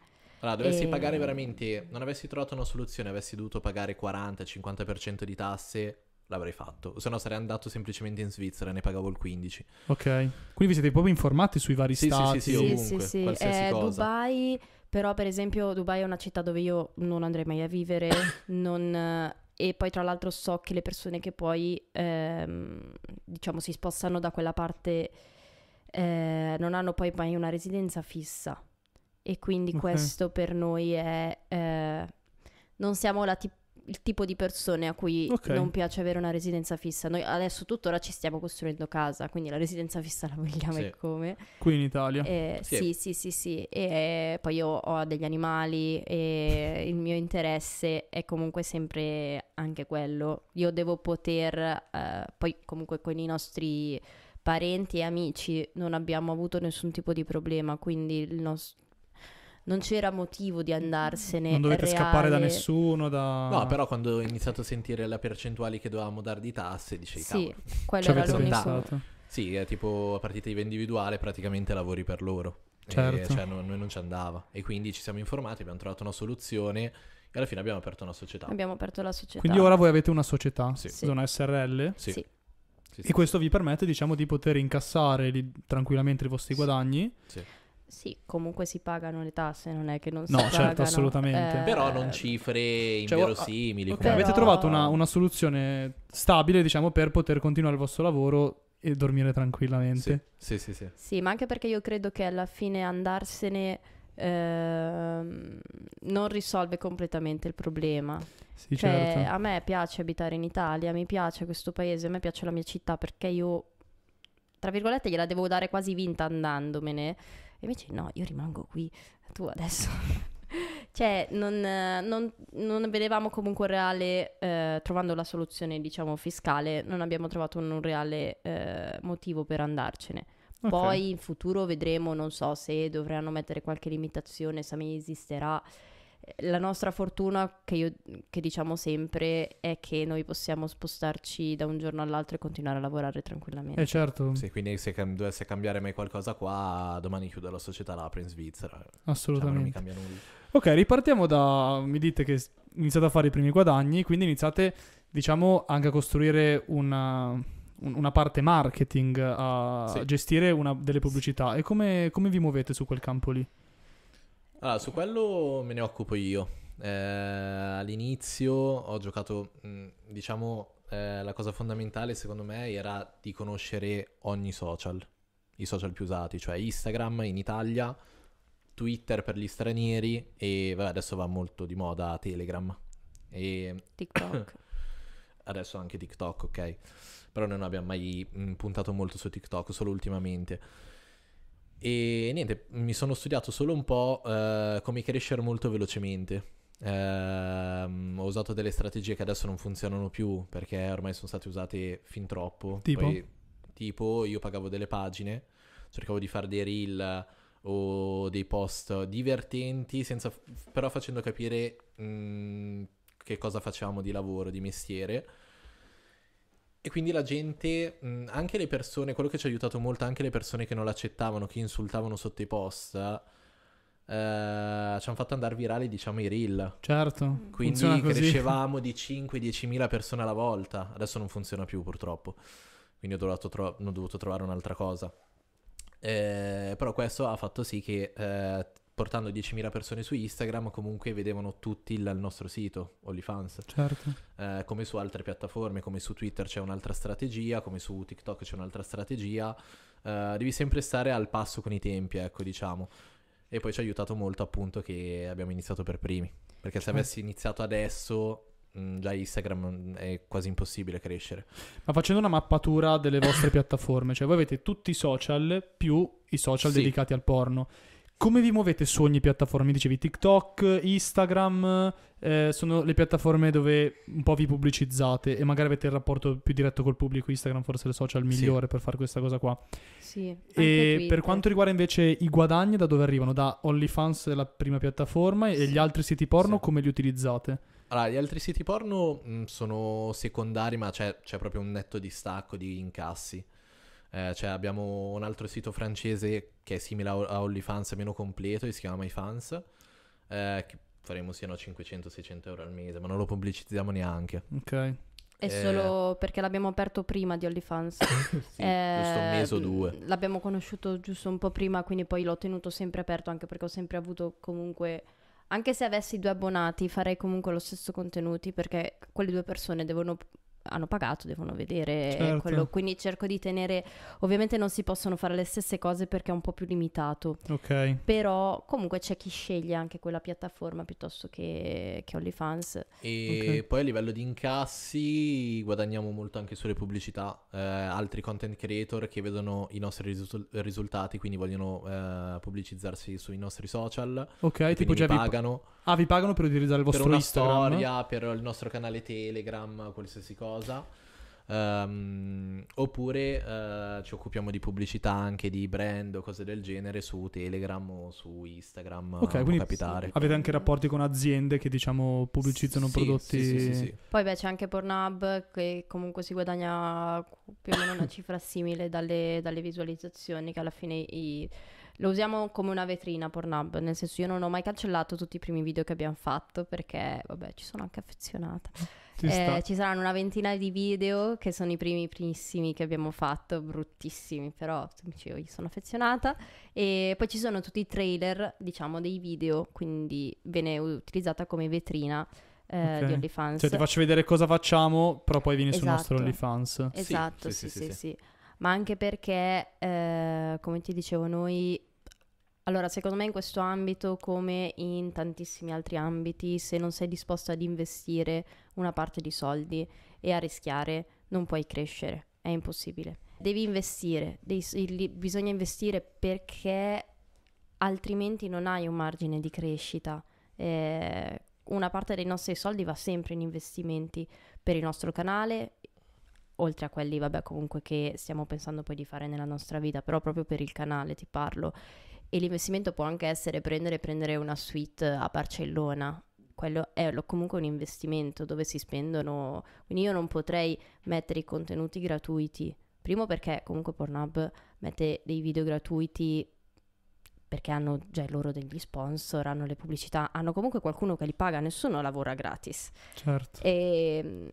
Speaker 3: Allora, dovessi e... Ehm. pagare veramente, non avessi trovato una soluzione, avessi dovuto pagare 40-50% di tasse, l'avrei fatto. Se no sarei andato semplicemente in Svizzera e ne pagavo il 15. Ok. Quindi
Speaker 2: vi siete proprio informati sui vari sì, stati? Sì, sì, sì, ovunque, sì, sì. qualsiasi eh, cosa.
Speaker 1: Dubai, però per esempio Dubai è una città dove io non andrei mai a vivere, non eh, e poi tra l'altro so che le persone che poi ehm, diciamo si spostano da quella parte eh, non hanno poi mai una residenza fissa e quindi okay. questo per noi è eh, non siamo la, tip- il tipo di persone a cui okay. non piace avere una residenza fissa. Noi adesso tuttora ci stiamo costruendo casa, quindi la residenza fissa la vogliamo sì. e come.
Speaker 2: Qui in Italia? Eh, sì. sì,
Speaker 1: sì, sì, sì. E poi io ho degli animali e il mio interesse è comunque sempre anche quello. Io devo poter, eh, poi comunque con i nostri parenti e amici non abbiamo avuto nessun tipo di problema, quindi il nostro non c'era motivo di andarsene. Non dovete reale.
Speaker 2: scappare da nessuno. Da... No, però
Speaker 3: quando ho iniziato a sentire le percentuali che dovevamo dare di tasse, dicevi sì, quello Ci era l'unico. Sì, è tipo a partita IVA individuale, praticamente lavori per loro. Certo. E, cioè, no, noi non ci andava. E quindi ci siamo informati, abbiamo trovato una soluzione. E alla fine abbiamo aperto una società. Abbiamo aperto la società. Quindi ora
Speaker 2: voi avete una società, sì. sì. una SRL? Sì. sì. E questo
Speaker 3: vi permette, diciamo,
Speaker 2: di poter incassare li, tranquillamente i vostri guadagni. Sì
Speaker 1: sì, comunque si pagano le tasse, non è che non si no, certo, pagano.
Speaker 2: No, certo, assolutamente. Eh, però non
Speaker 3: cifre cioè, inverosimili. Cioè, però... Avete trovato una, una,
Speaker 2: soluzione stabile, diciamo, per poter continuare il vostro lavoro e dormire tranquillamente. Sì, sì,
Speaker 1: sì. Sì, sì ma anche perché io credo che alla fine andarsene... Ehm, non risolve completamente il problema. Sì, cioè, certo. a me piace abitare in Italia, mi piace questo paese, a me piace la mia città perché io, tra virgolette, gliela devo dare quasi vinta andandomene invece no, io rimango qui, tu adesso. cioè, non, non, non, vedevamo comunque un reale, eh, trovando la soluzione, diciamo, fiscale, non abbiamo trovato un, un reale eh, motivo per andarcene. Okay. Poi in futuro vedremo, non so se dovranno mettere qualche limitazione, se esisterà la nostra fortuna, che, io, che diciamo sempre, è che noi possiamo spostarci da un giorno all'altro e continuare a lavorare tranquillamente. Eh
Speaker 3: certo. Sì, quindi se cam- dovesse cambiare mai qualcosa qua, domani chiudo la società, la apro in Svizzera. Assolutamente. Cioè, non mi cambia nulla.
Speaker 2: Ok, ripartiamo da... Mi dite che iniziate a fare i primi guadagni, quindi iniziate, diciamo, anche a costruire una una parte marketing, a sì. gestire una, delle pubblicità. E come, come, vi muovete su quel campo lì?
Speaker 3: Allora, su quello me ne occupo io. Eh, all'inizio ho giocato, mm, diciamo, eh, la cosa fondamentale secondo me era di conoscere ogni social, i social più usati, cioè Instagram in Italia, Twitter per gli stranieri e vabbè, adesso va molto di moda Telegram. E... TikTok. adesso anche TikTok, ok. Però noi non abbiamo mai mm, puntato molto su TikTok, solo ultimamente. E niente, mi sono studiato solo un po' eh, come crescere molto velocemente. Eh, ho usato delle strategie che adesso non funzionano più perché ormai sono state usate fin troppo. Tipo, Poi, tipo io pagavo delle pagine, cercavo di fare dei reel o dei post divertenti, senza, però facendo capire mh, mm, che cosa facevamo di lavoro, di mestiere e quindi la gente, anche le persone, quello che ci ha aiutato molto, anche le persone che non l'accettavano, che insultavano sotto i post, eh, ci hanno fatto andare virali, diciamo, i reel. Certo. Mm. Quindi crescevamo di 5 10000 persone alla volta. Adesso non funziona più, purtroppo. Quindi ho dovuto, tro- ho dovuto trovare un'altra cosa. Eh, però questo ha fatto sì che eh, portando 10.000 persone su Instagram, comunque vedevano tutti il, nostro sito, OnlyFans. Certo. Eh, come su altre piattaforme, come su Twitter c'è un'altra strategia, come su TikTok c'è un'altra strategia. Eh, devi sempre stare al passo con i tempi, ecco, diciamo. E poi ci ha aiutato molto appunto che abbiamo iniziato per primi. Perché se cioè? avessi iniziato adesso mm, già Instagram mm, è quasi impossibile crescere.
Speaker 2: Ma facendo una mappatura delle vostre piattaforme, cioè voi avete tutti i social più i social sì. dedicati al porno. Come vi muovete su ogni piattaforma? Mi dicevi TikTok, Instagram, eh, sono le piattaforme dove un po' vi pubblicizzate e magari avete il rapporto più diretto col pubblico, Instagram forse è il social migliore sì. per fare questa cosa qua. Sì. E per quanto riguarda invece i guadagni, da dove arrivano? Da OnlyFans, la prima piattaforma, e gli altri siti porno, sì. come li utilizzate?
Speaker 3: Allora, gli altri siti porno mh, mm, sono secondari, ma c'è, c'è proprio un netto distacco di incassi. Eh, cioè abbiamo un altro sito francese che è simile a OnlyFans, meno completo, e si chiama MyFans, eh, che faremo siano 500-600 euro al mese, ma non lo pubblicizziamo neanche. Ok. È eh, solo
Speaker 1: perché l'abbiamo aperto prima di OnlyFans. sì, eh, giusto un mese o eh, due. L'abbiamo conosciuto giusto un po' prima, quindi poi l'ho tenuto sempre aperto, anche perché ho sempre avuto comunque... Anche se avessi due abbonati farei comunque lo stesso contenuti, perché quelle due persone devono hanno pagato, devono vedere certo. quello. Quindi cerco di tenere. Ovviamente non si possono fare le stesse cose perché è un po' più limitato. Ok. Però comunque c'è chi sceglie anche quella piattaforma piuttosto che, che OnlyFans.
Speaker 3: E okay. poi a livello di incassi guadagniamo molto anche sulle pubblicità. Eh, altri content creator che vedono i nostri risu- risultati, quindi vogliono eh, pubblicizzarsi sui nostri social. Ok, tipo già pagano. Vi...
Speaker 2: Ah, vi pagano per utilizzare il vostro per una Instagram? storia,
Speaker 3: per il nostro canale Telegram, qualsiasi cosa. Um, oppure uh, ci occupiamo di pubblicità anche di brand o cose del genere su Telegram o su Instagram. Ok, quindi capitare. avete
Speaker 2: anche rapporti con aziende che diciamo pubblicizzano sì, prodotti. Sì, sì, sì,
Speaker 1: Poi beh c'è anche Pornhub che comunque si guadagna più o meno una cifra simile dalle, dalle visualizzazioni che alla fine i lo usiamo come una vetrina Pornhub, nel senso io non ho mai cancellato tutti i primi video che abbiamo fatto perché, vabbè, ci sono anche affezionata. Ci, eh, ci saranno una ventina di video che sono i primi primissimi che abbiamo fatto, bruttissimi, però dicevo, io sono affezionata. E poi ci sono tutti i trailer, diciamo, dei video, quindi viene utilizzata come vetrina. Eh, okay. di OnlyFans. Cioè ti faccio
Speaker 2: vedere cosa facciamo, però poi vieni esatto. sul nostro esatto. OnlyFans. Esatto, sì, sì, sì. sì, sì, sì.
Speaker 1: sì Ma anche perché, eh, come ti dicevo, noi allora, secondo me in questo ambito, come in tantissimi altri ambiti, se non sei disposto ad investire una parte di soldi e a rischiare, non puoi crescere, è impossibile. Devi investire, devi, bisogna investire perché altrimenti non hai un margine di crescita. Eh, una parte dei nostri soldi va sempre in investimenti per il nostro canale, oltre a quelli, vabbè, comunque che stiamo pensando poi di fare nella nostra vita, però proprio per il canale ti parlo e l'investimento può anche essere prendere, prendere una suite a Barcellona. Quello è comunque un investimento dove si spendono. Quindi io non potrei mettere i contenuti gratuiti. Primo perché comunque Pornhub mette dei video gratuiti perché hanno già loro degli sponsor, hanno le pubblicità, hanno comunque qualcuno che li paga, nessuno lavora gratis. Certo. E, ehm,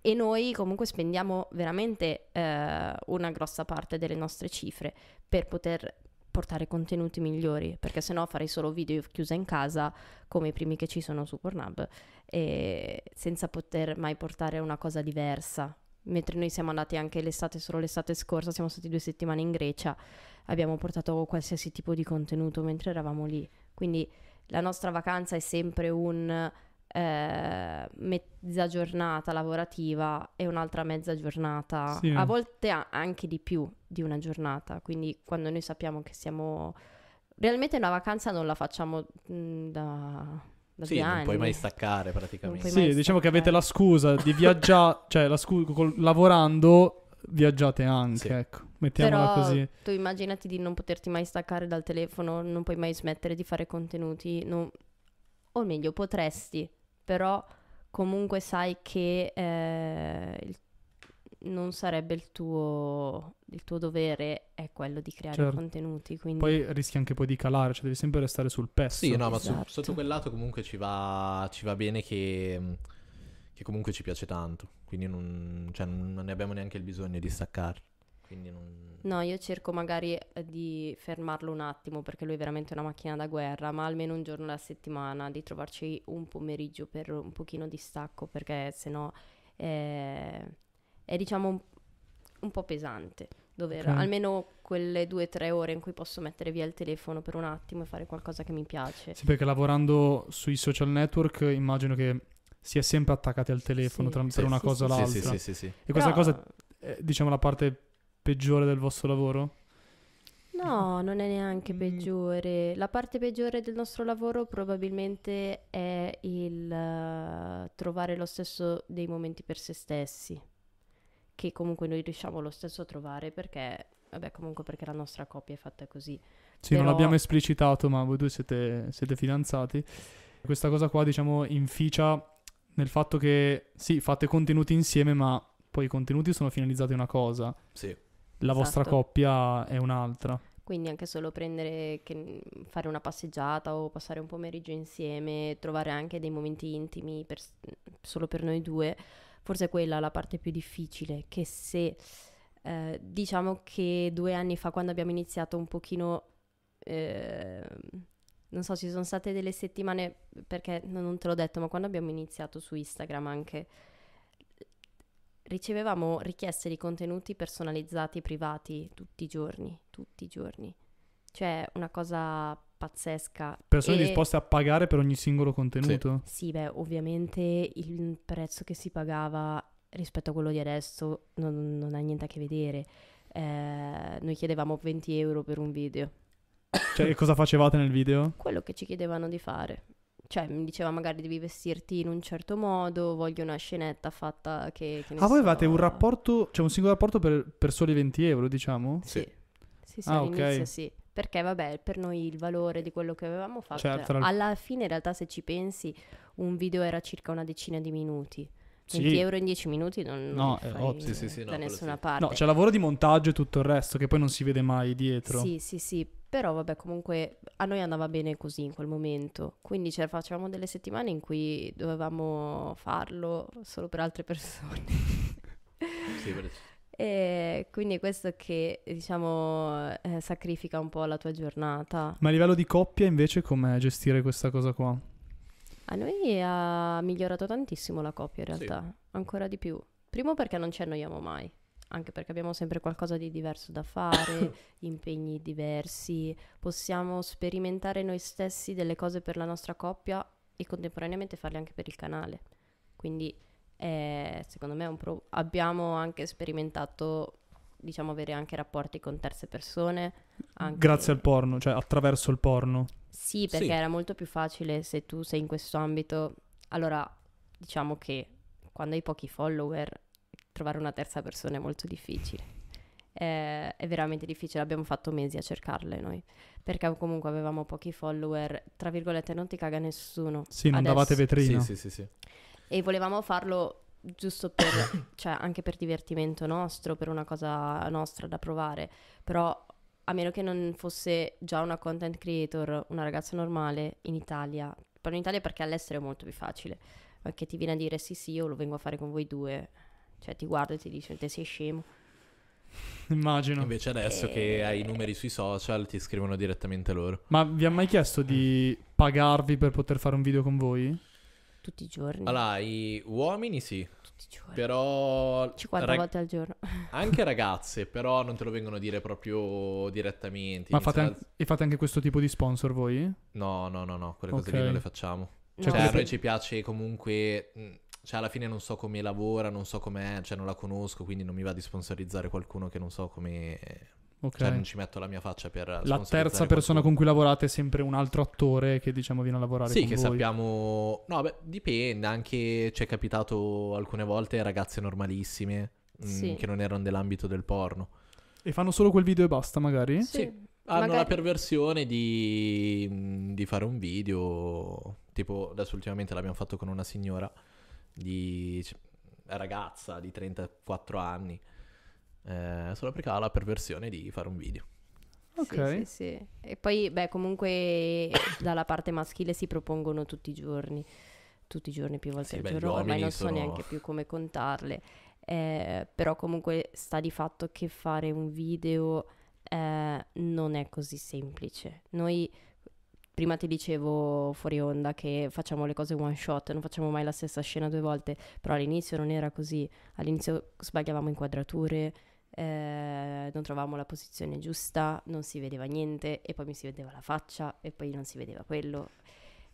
Speaker 1: e noi comunque spendiamo veramente eh, una grossa parte delle nostre cifre per poter portare contenuti migliori, perché sennò farei solo video chiusa in casa come i primi che ci sono su Pornhub e senza poter mai portare una cosa diversa. Mentre noi siamo andati anche l'estate, solo l'estate scorsa, siamo stati due settimane in Grecia, abbiamo portato qualsiasi tipo di contenuto mentre eravamo lì. Quindi la nostra vacanza è sempre un eh, mezza giornata lavorativa e un'altra mezza giornata, sì. a volte anche di più di una giornata. Quindi quando noi sappiamo che siamo... Realmente una vacanza non la facciamo mm, da... Da sì, non puoi mai
Speaker 3: staccare praticamente. Sì, diciamo staccare.
Speaker 2: che avete la scusa di viaggiare, cioè la scu- col- lavorando viaggiate anche, sì. ecco, mettiamola Però così.
Speaker 1: Tu immaginati di non poterti mai staccare dal telefono, non puoi mai smettere di fare contenuti, non... o meglio potresti, però comunque sai che eh, il, non sarebbe il tuo, il tuo, dovere è quello di creare certo. contenuti. Quindi...
Speaker 2: Poi rischi anche poi di calare, cioè devi sempre restare sul pezzo. Sì, no, esatto. ma su, esatto.
Speaker 3: sotto quel lato comunque ci va, ci va bene che, che, comunque ci piace tanto, quindi non, cioè non, ne abbiamo neanche il bisogno di staccarci quindi non...
Speaker 1: No, io cerco magari eh, di fermarlo un attimo perché lui è veramente una macchina da guerra, ma almeno un giorno alla settimana di trovarci un pomeriggio per un pochino di stacco perché sennò è, è diciamo un, un po' pesante dover okay. almeno quelle due o tre ore in cui posso mettere via il telefono per un attimo e fare qualcosa che mi piace. Sì, perché
Speaker 2: lavorando sui social network immagino che si è sempre attaccati al telefono sì. tra, sì, per una sì, cosa o l'altra. Sì, sì, sì, E questa Però... cosa, è, diciamo, la parte peggiore del vostro lavoro?
Speaker 1: No, non è neanche mm. peggiore. La parte peggiore del nostro lavoro probabilmente è il uh, trovare lo stesso dei momenti per se stessi, che comunque noi riusciamo lo stesso a trovare perché, vabbè, comunque perché la nostra coppia è fatta così. Sì, Però... non l'abbiamo
Speaker 2: esplicitato, ma voi due siete, siete fidanzati. Questa cosa qua, diciamo, inficia nel fatto che, sì, fate contenuti insieme, ma poi i contenuti sono finalizzati a una cosa. Sì la vostra esatto. coppia è un'altra.
Speaker 1: Quindi anche solo prendere, che, mhmm, fare una passeggiata o passare un pomeriggio insieme, trovare anche dei momenti intimi per, solo per noi due, forse è quella la parte più difficile, che se eh, diciamo che due anni fa quando abbiamo iniziato un pochino... Eh, non so, ci sono state delle settimane, perché non te l'ho detto, ma quando abbiamo iniziato su Instagram anche ricevevamo richieste di contenuti personalizzati e privati tutti i giorni, tutti i giorni. Cioè una cosa pazzesca. Persone e... disposte
Speaker 2: a pagare per ogni singolo contenuto?
Speaker 1: Sì. sì, beh, ovviamente il prezzo che si pagava rispetto a quello di adesso non, non ha niente a che vedere. Eh, noi chiedevamo 20 euro per un video.
Speaker 2: Cioè, cosa facevate nel video?
Speaker 1: Quello che ci chiedevano di fare cioè mi diceva magari devi vestirti in un certo modo, voglio una scenetta fatta che... che ah, voi avevate
Speaker 2: un eh, rapporto, cioè un singolo rapporto per, per soli 20 euro, diciamo? Sì. Sì, sì, ah, all'inizio okay.
Speaker 1: sì. Perché vabbè, per noi il valore di quello che avevamo fatto... Certo. Cioè, alla fine in realtà se ci pensi un video era circa una decina di minuti. 20 sì. euro in 10 minuti non, no,
Speaker 2: non eh, oh,
Speaker 3: sì, sì, sì,
Speaker 1: da no, nessuna parte. No, c'è lavoro
Speaker 2: di montaggio e tutto il resto che poi non si vede mai dietro. Sì,
Speaker 1: sì, sì, però vabbè comunque a noi andava bene così in quel momento, quindi ce facevamo delle settimane in cui dovevamo farlo solo per altre persone.
Speaker 3: sì, per...
Speaker 1: E quindi questo che diciamo eh, sacrifica un po' la tua giornata.
Speaker 2: Ma a livello di coppia invece com'è gestire questa cosa qua?
Speaker 1: A noi ha migliorato tantissimo la coppia in realtà, sì. ancora di più. Primo perché non ci annoiamo mai, anche perché abbiamo sempre qualcosa di diverso da fare, impegni diversi, possiamo sperimentare noi stessi delle cose per la nostra coppia e contemporaneamente farle anche per il canale. Quindi eh, secondo me è un pro- abbiamo anche sperimentato diciamo, avere anche rapporti con terze persone. Anche... Grazie al
Speaker 2: porno, cioè attraverso il porno.
Speaker 1: Sì, perché sì. era molto più facile se tu sei in questo ambito. Allora, diciamo che quando hai pochi follower, trovare una terza persona è molto difficile. Eh, è veramente difficile, abbiamo fatto mesi a cercarle noi, perché comunque avevamo pochi follower, tra virgolette non ti caga nessuno.
Speaker 2: Sì, non Adesso... davate vetrina. Sì, sì, sì, sì.
Speaker 1: E volevamo farlo giusto per, cioè, anche per divertimento nostro, per una cosa nostra da provare, però a meno che non fosse già una content creator, una ragazza normale in Italia, parlo in Italia perché all'estero è molto più facile, perché ti viene a dire sì sì io lo vengo a fare con voi due, cioè ti
Speaker 2: guarda e ti dice te sei scemo.
Speaker 3: Immagino. Invece adesso e... che eh. hai i numeri sui social ti scrivono direttamente loro.
Speaker 2: Ma vi ha mai chiesto di pagarvi per poter fare un video con voi? Tutti i giorni. Allora,
Speaker 3: gli uomini sì. Tutti i giorni. Però... 50 rag... volte al giorno. Anche ragazze, però non te lo vengono a dire proprio direttamente. Ma fate anche,
Speaker 2: e fate anche questo tipo di sponsor voi?
Speaker 3: No, no, no, no, quelle okay. cose lì non le facciamo. No. Cioè, a cioè, noi ci piace comunque... Mm, cioè, alla fine non so come lavora, non so com'è, cioè non la conosco, quindi non mi va di sponsorizzare qualcuno che non so come Ok. Cioè, non ci metto la mia faccia per. La terza persona qualcuno.
Speaker 2: con cui lavorate è sempre un altro attore che diciamo viene a lavorare sì, che voi.
Speaker 3: sappiamo. No, beh, dipende. Anche ci è capitato alcune volte ragazze normalissime mm, sì. mh, che non erano dell'ambito del porno. E fanno solo quel video e basta, magari? Sì. sì. Hanno magari... la perversione di, mm, di fare un video. Tipo, adesso ultimamente l'abbiamo fatto con una signora di cioè, ragazza di 34 anni eh, solo perché ha la perversione di fare un video. Ok. Sì, sì,
Speaker 1: sì. E poi, beh, comunque dalla parte maschile si propongono tutti i giorni, tutti i giorni, più volte sì, al beh, giorno, ormai non sono... so neanche più come contarle. Eh, però comunque sta di fatto che fare un video eh, non è così semplice. Noi prima ti dicevo fuori onda che facciamo le cose one shot, non facciamo mai la stessa scena due volte, però all'inizio non era così, all'inizio sbagliavamo inquadrature, eh, non trovavamo la posizione giusta, non si vedeva niente e poi mi si vedeva la faccia e poi non si vedeva quello.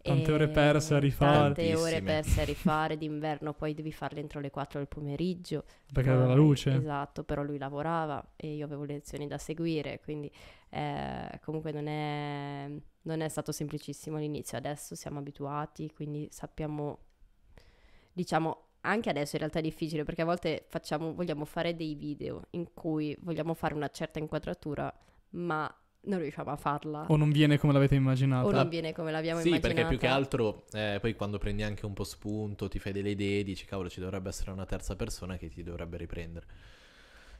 Speaker 1: Tante e ore perse a rifare. Tante ore perse a rifare d'inverno, poi devi farle entro le 4 del pomeriggio. Perché aveva la luce. Esatto, però lui lavorava e io avevo lezioni da seguire, quindi eh, comunque non è, non è stato semplicissimo all'inizio. Adesso siamo abituati, quindi sappiamo, diciamo, anche adesso in realtà è difficile perché a volte facciamo, vogliamo fare dei video in cui vogliamo fare una certa inquadratura, ma non riusciamo a farla. O
Speaker 3: non viene come l'avete immaginato. O non viene come l'abbiamo sì, immaginata. Sì, perché più che altro eh, poi quando prendi anche un po' spunto, ti fai delle idee, dici cavolo ci dovrebbe essere una terza persona che ti dovrebbe riprendere.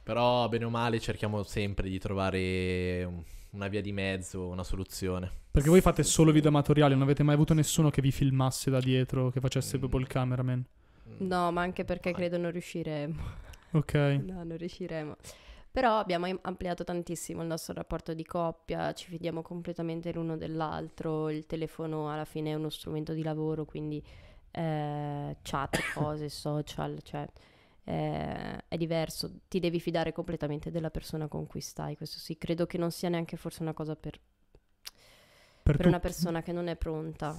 Speaker 3: Però bene o male cerchiamo sempre di trovare una via di mezzo, una soluzione.
Speaker 2: Perché voi fate solo video amatoriali, non avete mai avuto nessuno che vi filmasse da dietro, che facesse mm. proprio il cameraman?
Speaker 1: No, mm. ma anche perché credo non riusciremo. Ok. no, non riusciremo. Però abbiamo ampliato tantissimo il nostro rapporto di coppia, ci fidiamo completamente l'uno dell'altro, il telefono alla fine è uno strumento di lavoro, quindi eh, chat, cose, social, cioè eh, è diverso, ti devi fidare completamente della persona con cui stai, questo sì, credo che non sia neanche forse una cosa per, per, per una persona che non è pronta.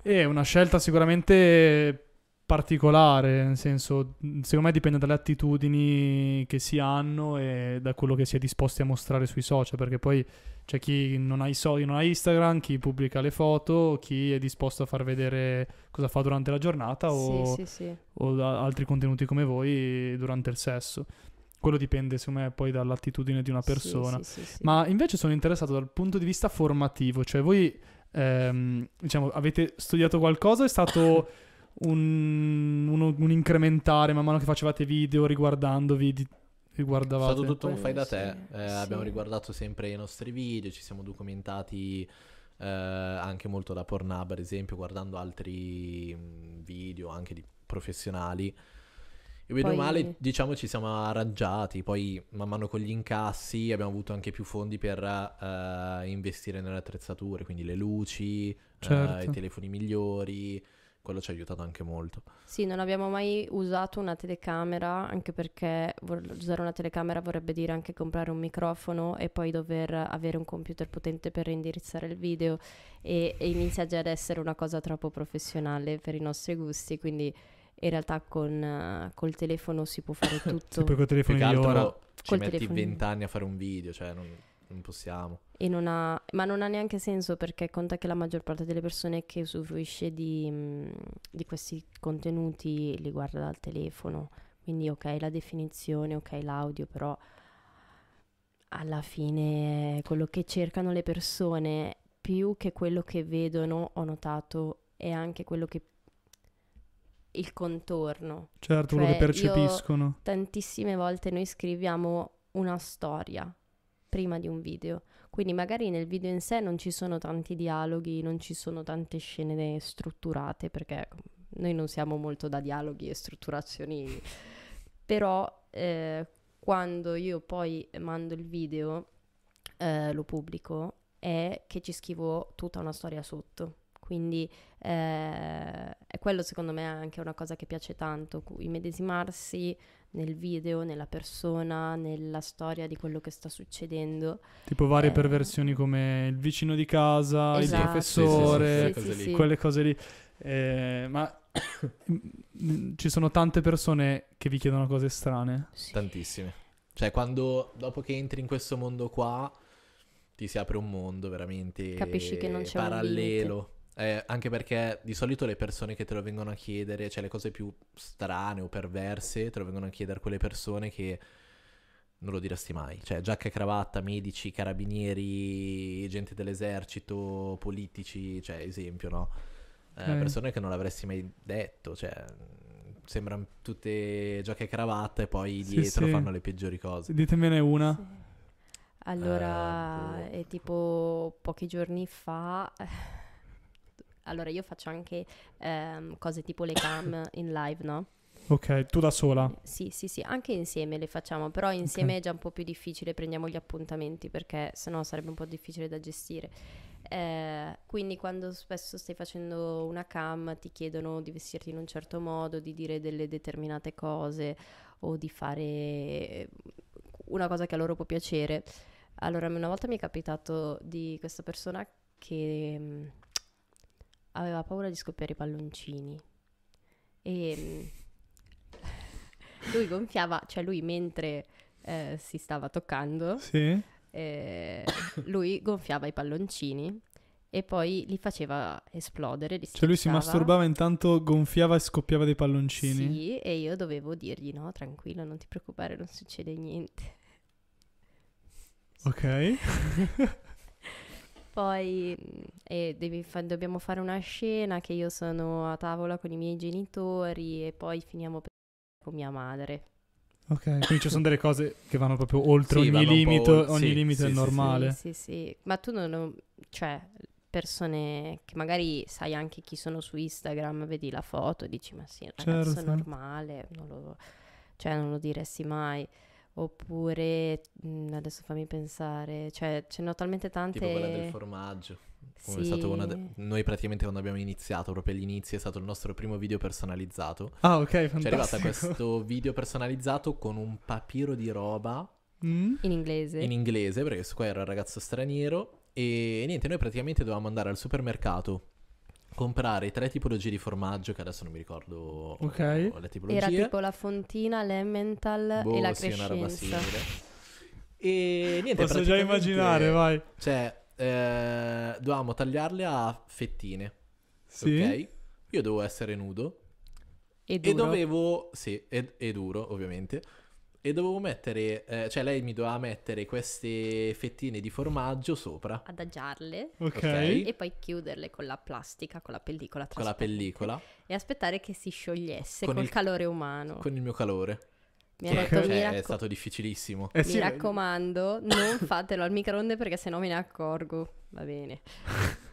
Speaker 2: È una scelta sicuramente particolare, nel senso, secondo me dipende dalle attitudini che si hanno e da quello che si è disposti a mostrare sui social, perché poi c'è chi non ha, i so- non ha Instagram, chi pubblica le foto, chi è disposto a far vedere cosa fa durante la giornata o, sì, sì, sì. o altri contenuti come voi durante il sesso. Quello dipende, secondo me, poi dall'attitudine di una persona. Ma invece sono interessato dal punto di vista formativo, cioè voi, ehm, diciamo, avete studiato qualcosa? È stato... un, un, un incrementare man mano che facevate video riguardandovi di, riguardavate. È stato tutto un fai da te. Sì, eh, sì. Abbiamo
Speaker 3: riguardato sempre i nostri video, ci siamo documentati eh, anche molto da Pornhub, ad esempio, guardando altri mm, video anche di professionali. E bene o male, diciamo, ci siamo arrangiati. Poi, man mano con gli incassi, abbiamo avuto anche più fondi per eh, investire nelle attrezzature, quindi le luci, eh, certo. i telefoni migliori quello ci ha aiutato anche molto.
Speaker 1: Sì, non abbiamo mai usato una telecamera, anche perché usare una telecamera vorrebbe dire anche comprare un microfono e poi dover avere un computer potente per indirizzare il video e, e inizia già ad essere una cosa troppo professionale per i nostri gusti, quindi in realtà con, uh, col telefono si può
Speaker 2: fare tutto. sì, poi col telefono di ora.
Speaker 3: Ci col metti telefono. 20 anni a fare un video, cioè non non possiamo.
Speaker 1: Non ha, ma non ha neanche senso perché conta che la maggior parte delle persone che usufruisce di, mm, di questi contenuti li guarda dal telefono. Quindi ok la definizione, ok l'audio, però alla fine quello che cercano le persone più che quello che vedono, ho notato, è anche quello che il contorno. Certo, cioè, quello che cioè, percepiscono. Io, tantissime volte noi scriviamo una storia prima di un video. Quindi magari nel video in sé non ci sono tanti dialoghi, non ci sono tante scene strutturate, perché noi non siamo molto da dialoghi e strutturazioni, però eh, quando io poi mando il video, eh, lo pubblico, è che ci scrivo tutta una storia sotto. Quindi eh, è quello secondo me anche una cosa che piace tanto, immedesimarsi nel video, nella persona, nella storia di quello che sta succedendo.
Speaker 2: Tipo varie eh, perversioni come il vicino di casa, esatto, il professore, sì, sì, sì, cose quelle cose lì.
Speaker 3: Eh, ma
Speaker 2: ci sono tante persone che vi chiedono cose strane.
Speaker 3: Tantissime. Cioè, quando dopo che entri in questo mondo qua, ti si apre un mondo veramente capisci che non c'è parallelo. Eh, anche perché di solito le persone che te lo vengono a chiedere, cioè le cose più strane o perverse, te lo vengono a chiedere quelle persone che non lo diresti mai. Cioè, giacca e cravatta, medici, carabinieri, gente dell'esercito, politici, cioè, esempio, no? Eh, okay. Mm. Persone che non l'avresti mai detto, cioè, sembrano tutte giacca e cravatta e poi sì, dietro sì. fanno le peggiori cose.
Speaker 2: Ditemene una.
Speaker 3: Sì.
Speaker 1: Allora, eh, boh. è tipo pochi giorni fa... Eh, allora io faccio anche ehm, cose tipo le cam in live, no?
Speaker 2: Ok, tu da sola?
Speaker 1: Sì, sì, sì, anche insieme le facciamo, però insieme okay. è già un po' più difficile, prendiamo gli appuntamenti perché sennò sarebbe un po' difficile da gestire. Eh, quindi quando spesso stai facendo una cam ti chiedono di vestirti in un certo modo, di dire delle determinate cose o di fare ehm, una cosa che a loro può piacere. Allora, una volta mi è capitato di questa persona che ehm, aveva paura di scoppiare i palloncini e mm, lui gonfiava, cioè lui mentre eh, si stava toccando, sì. eh, lui gonfiava i palloncini e poi li faceva esplodere. Li cioè lui si masturbava
Speaker 2: intanto gonfiava e scoppiava dei palloncini.
Speaker 1: Sì, e io dovevo dirgli no, tranquillo, non ti preoccupare, non succede niente.
Speaker 2: Ok.
Speaker 1: Poi fa- dobbiamo fare una scena che io sono a tavola con i miei genitori e poi finiamo per con mia madre.
Speaker 2: Ok, quindi ci sono delle cose che vanno proprio oltre sì, ogni limite, ol- ogni sì, limite sì, normale. Sì,
Speaker 1: sì, ma tu non... Ho, cioè, persone che magari sai anche chi sono su Instagram, vedi la foto e dici ma sì, certo, è un certo. normale, non lo, cioè non lo diresti mai oppure mhmm, adesso fammi pensare, cioè ce n'ho talmente tante. Tipo quella del
Speaker 3: formaggio. Come sì. de- noi praticamente quando abbiamo iniziato, proprio agli inizi, è stato il nostro primo video personalizzato. Ah, ok, fantastico. Ci è arrivato questo video personalizzato con un papiro di roba.
Speaker 1: Mm. In inglese. In
Speaker 3: inglese, perché questo qua era un ragazzo straniero. E niente, noi praticamente dovevamo andare al supermercato comprare tre tipologie di formaggio che adesso non mi ricordo okay. le tipologie. Era tipo
Speaker 1: la fontina, l'emmental boh, e la sì, crescenza. Una roba
Speaker 3: E niente, posso già immaginare, vai. Cioè, eh, dovevamo tagliarle a fettine. Sì. Ok? Io dovevo essere nudo. E, e dovevo, sì, e duro ovviamente. E dovevo mettere, eh, cioè lei mi doveva mettere queste fettine di formaggio sopra.
Speaker 1: Adagiarle. Ok. E poi chiuderle con la plastica, con la pellicola. Con la pellicola. E aspettare che si sciogliesse con col il calore umano. Con
Speaker 3: il mio calore. Mi ha detto, cioè, racco- è stato difficilissimo. Eh, mi eh,
Speaker 1: raccomando, non fatelo al microonde perché sennò me ne accorgo. Va bene.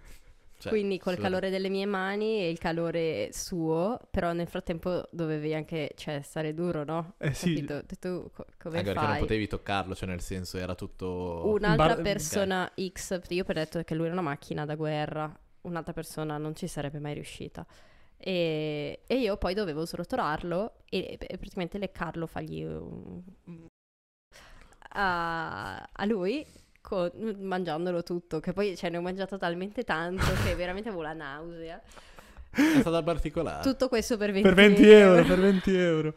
Speaker 1: Cioè, Quindi col calore delle mie mani e il calore suo, però nel frattempo dovevi anche cioè, stare duro, no? Eh sì. Capito? Tu co- come anche fai? perché non potevi
Speaker 3: toccarlo, cioè nel senso era tutto... Un'altra Bar- persona
Speaker 1: okay. X, io ho detto che lui era una macchina da guerra, un'altra persona non ci sarebbe mai riuscita. E, e io poi dovevo srotolarlo e, e praticamente leccarlo, fargli... Un... A, a lui sacco mm, mangiandolo tutto, che poi ce cioè, ne ho mangiato talmente tanto che veramente avevo la nausea.
Speaker 3: È stata particolare. Tutto
Speaker 1: questo per 20,
Speaker 2: per 20 euro. euro. Per 20 euro,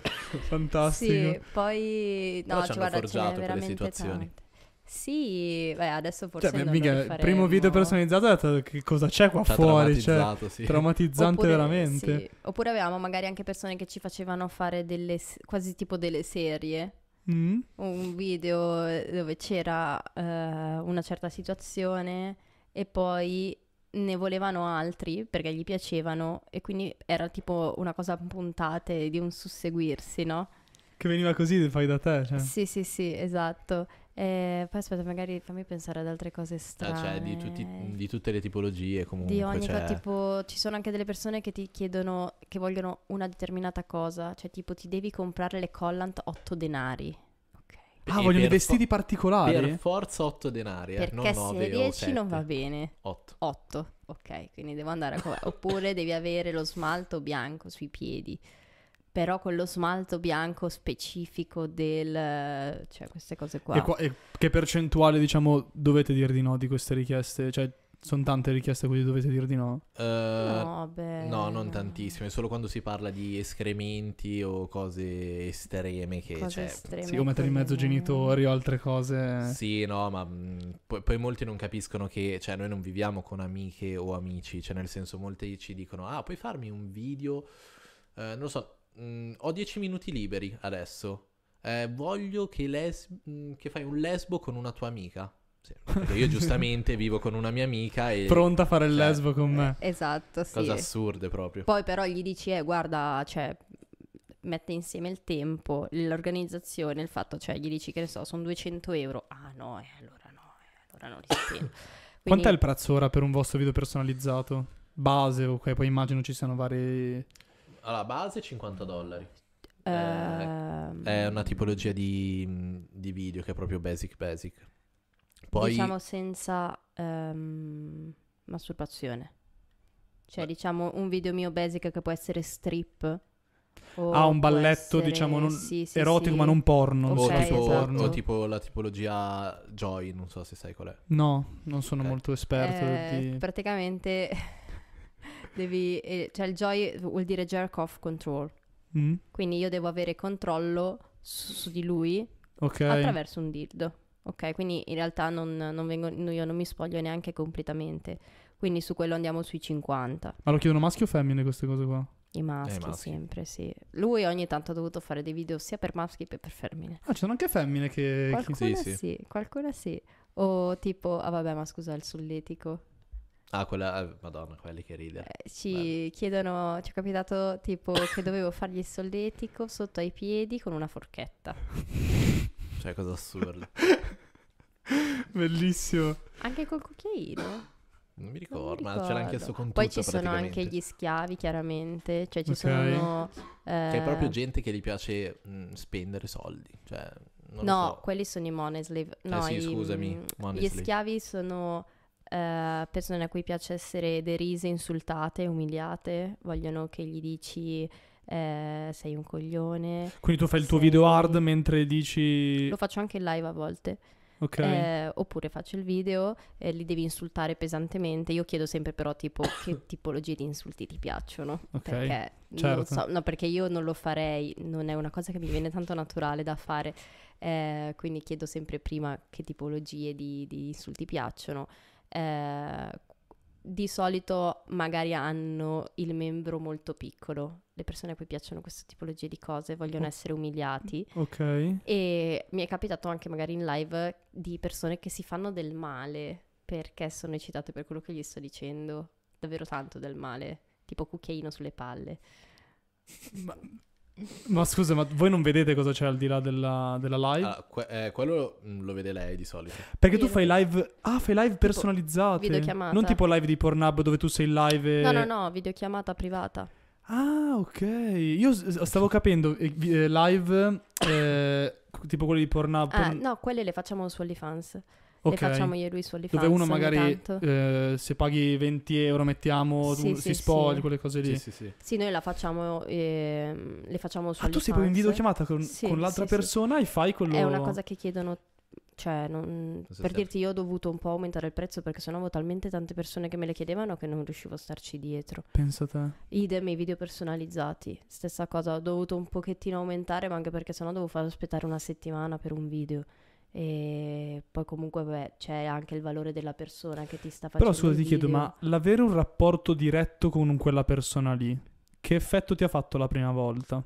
Speaker 2: fantastico. Sì,
Speaker 1: poi... No, ci guarda, ce per le situazioni. Tante. Sì, beh, adesso forse cioè, non mica, Il primo
Speaker 2: video personalizzato è stato che cosa c'è qua T'ha fuori, cioè, sì. traumatizzante Oppure, veramente. Sì.
Speaker 1: Oppure avevamo magari anche persone che ci facevano fare delle quasi tipo delle serie mm. un video eh, dove c'era uh, una certa situazione e poi ne volevano altri perché gli piacevano e quindi era tipo una cosa a puntate di un susseguirsi, no?
Speaker 2: Che veniva così fai da te, cioè.
Speaker 1: Sì, sì, sì, esatto. Eh, poi aspetta, magari fammi pensare ad altre cose
Speaker 3: strane. Ah, cioè, di, tutti, di, tutte le tipologie comunque. Di ogni cioè...
Speaker 1: tipo, ci sono anche delle persone che ti chiedono, che vogliono una determinata cosa, cioè tipo ti devi comprare le collant 8 denari.
Speaker 3: Okay. Ah, e vogliono dei vestiti fo- particolari? Per forza 8 denari, Perché eh, non 9 se 10 non va
Speaker 1: bene. 8. 8, ok, quindi devo andare a comprare. Oppure devi avere lo smalto bianco sui piedi però quello smalto bianco specifico del... cioè queste cose qua. E, qua,
Speaker 2: e che percentuale, diciamo, dovete dire di no di queste richieste? Cioè, sono tante richieste, quindi dovete dire di no?
Speaker 3: Uh, no, beh... no, non tantissime, solo quando si parla di escrementi o cose estreme che cose cioè, sì, come mettere in mezzo genitori
Speaker 2: o altre cose.
Speaker 3: Sì, no, ma mh, mm, poi, poi, molti non capiscono che cioè, noi non viviamo con amiche o amici, cioè nel senso molti ci dicono "Ah, puoi farmi un video eh, non lo so, mh, mm, ho 10 minuti liberi adesso. Eh, voglio che, les- mh, mm, che fai un lesbo con una tua amica. Sì, io giustamente vivo con una mia amica e... Pronta a fare il cioè, lesbo con me. Eh, esatto, sì. Cose assurde proprio.
Speaker 1: Poi però gli dici, eh, guarda, cioè, mette insieme il tempo, l'organizzazione, il fatto, cioè, gli dici, che ne so, sono 200 euro. Ah no, eh, allora no, eh, allora non li spendo.
Speaker 2: Quindi... Quant'è il prezzo ora per un vostro video personalizzato? Base, ok, poi immagino ci siano vari
Speaker 3: alla base 50 dollari. Uh, è una tipologia di, di, video che è proprio basic basic. Poi... Diciamo
Speaker 2: senza
Speaker 1: um, masturbazione. Cioè, Beh. diciamo un video mio basic che può essere strip. Ah, un balletto, essere... diciamo, non... sì, sì,
Speaker 2: erotico sì. ma non porno. Okay, o, tipo, esatto. o,
Speaker 3: tipo, la tipologia Joy, non so se sai qual è. No,
Speaker 2: non sono eh. molto esperto. Eh, di...
Speaker 1: Praticamente Devi, eh, cioè il joy vuol dire jerk off control. Mm. Quindi io devo avere controllo su, su di lui okay. attraverso un dildo. Ok, quindi in realtà non, non vengo, io non mi spoglio neanche completamente. Quindi su quello andiamo sui 50.
Speaker 2: Ma lo chiedono maschio o femmine queste cose qua? I eh, maschi, I maschi, sempre, sì.
Speaker 1: Lui ogni tanto ha dovuto fare dei video sia per maschi che per
Speaker 2: femmine. Ah, ci sono anche femmine che... Qualcuna sì, sì. sì
Speaker 1: qualcuna sì. O tipo, ah vabbè, ma scusa, il solletico.
Speaker 3: Ah, quella, eh, madonna, quelli che ride. Eh,
Speaker 1: ci Bello. chiedono, ci è capitato tipo che dovevo fargli il solletico sotto ai piedi con una forchetta.
Speaker 3: cioè, cosa assurda.
Speaker 2: Bellissimo.
Speaker 1: Anche col cucchiaino?
Speaker 3: Non mi ricordo, non mi ricordo. ma c'era anche su con Poi ci sono anche
Speaker 1: gli schiavi, chiaramente. Cioè, ci okay. sono... Eh... C'è proprio
Speaker 3: gente che gli piace mh, mm, spendere soldi, cioè... No, so.
Speaker 1: quelli sono i money slave. Eh, no, eh sì, scusami. Mm, gli schiavi sono eh, persone a cui piace essere derise, insultate, umiliate, vogliono che gli dici eh, sei un coglione.
Speaker 2: Quindi tu fai il tuo video hard mentre dici... Lo
Speaker 1: faccio anche in live a volte. Ok. Eh, oppure faccio il video e li devi insultare pesantemente. Io chiedo sempre però tipo che tipologie di insulti ti piacciono. Ok. Perché, certo. so, no, perché io non lo farei, non è una cosa che mi viene tanto naturale da fare. Eh, quindi chiedo sempre prima che tipologie di, di insulti piacciono. Eh, di solito magari hanno il membro molto piccolo. Le persone a cui piacciono questa tipologia di cose vogliono oh. essere umiliati. Ok. E mi è capitato anche magari in live di persone che si fanno del male perché sono eccitate per quello che gli sto dicendo. Davvero tanto del male, tipo cucchiaino sulle palle. Ma
Speaker 2: ma scusa, ma voi non vedete cosa c'è al di là della, della live? Ah, que-
Speaker 3: eh, quello mm, lo vede lei di solito.
Speaker 2: Perché Io tu fai live. Ah, fai live personalizzate. Videochiamata. Non tipo live di Pornhub dove tu sei live. E... No, no,
Speaker 1: no, videochiamata privata.
Speaker 2: Ah, ok. Io stavo capendo eh, eh, live. Eh, tipo quelli di Pornhub. Ah, porn...
Speaker 1: no, quelle le facciamo su OnlyFans okay. le facciamo io e lui su OnlyFans. Dove uno magari
Speaker 2: eh, se paghi 20 euro mettiamo, sì, tu, sì, si spoglia, sì. quelle cose lì. Sì,
Speaker 1: noi la facciamo, eh, le facciamo su ah, OnlyFans. tu sei poi in videochiamata con, con l'altra persona e fai quello... È una cosa che chiedono cioè, non, per dirti, io ho dovuto un po' aumentare il prezzo perché sennò avevo talmente tante persone che me le chiedevano che non riuscivo a starci dietro. Pensa te. Idem i video personalizzati, stessa cosa, ho dovuto un pochettino aumentare, ma anche perché sennò dovevo far aspettare una settimana per un video. E poi comunque beh, c'è anche il valore della persona che ti sta facendo. Però scusa, ti chiedo, ma
Speaker 2: l'avere un rapporto diretto con quella persona lì, che effetto ti ha fatto la prima volta?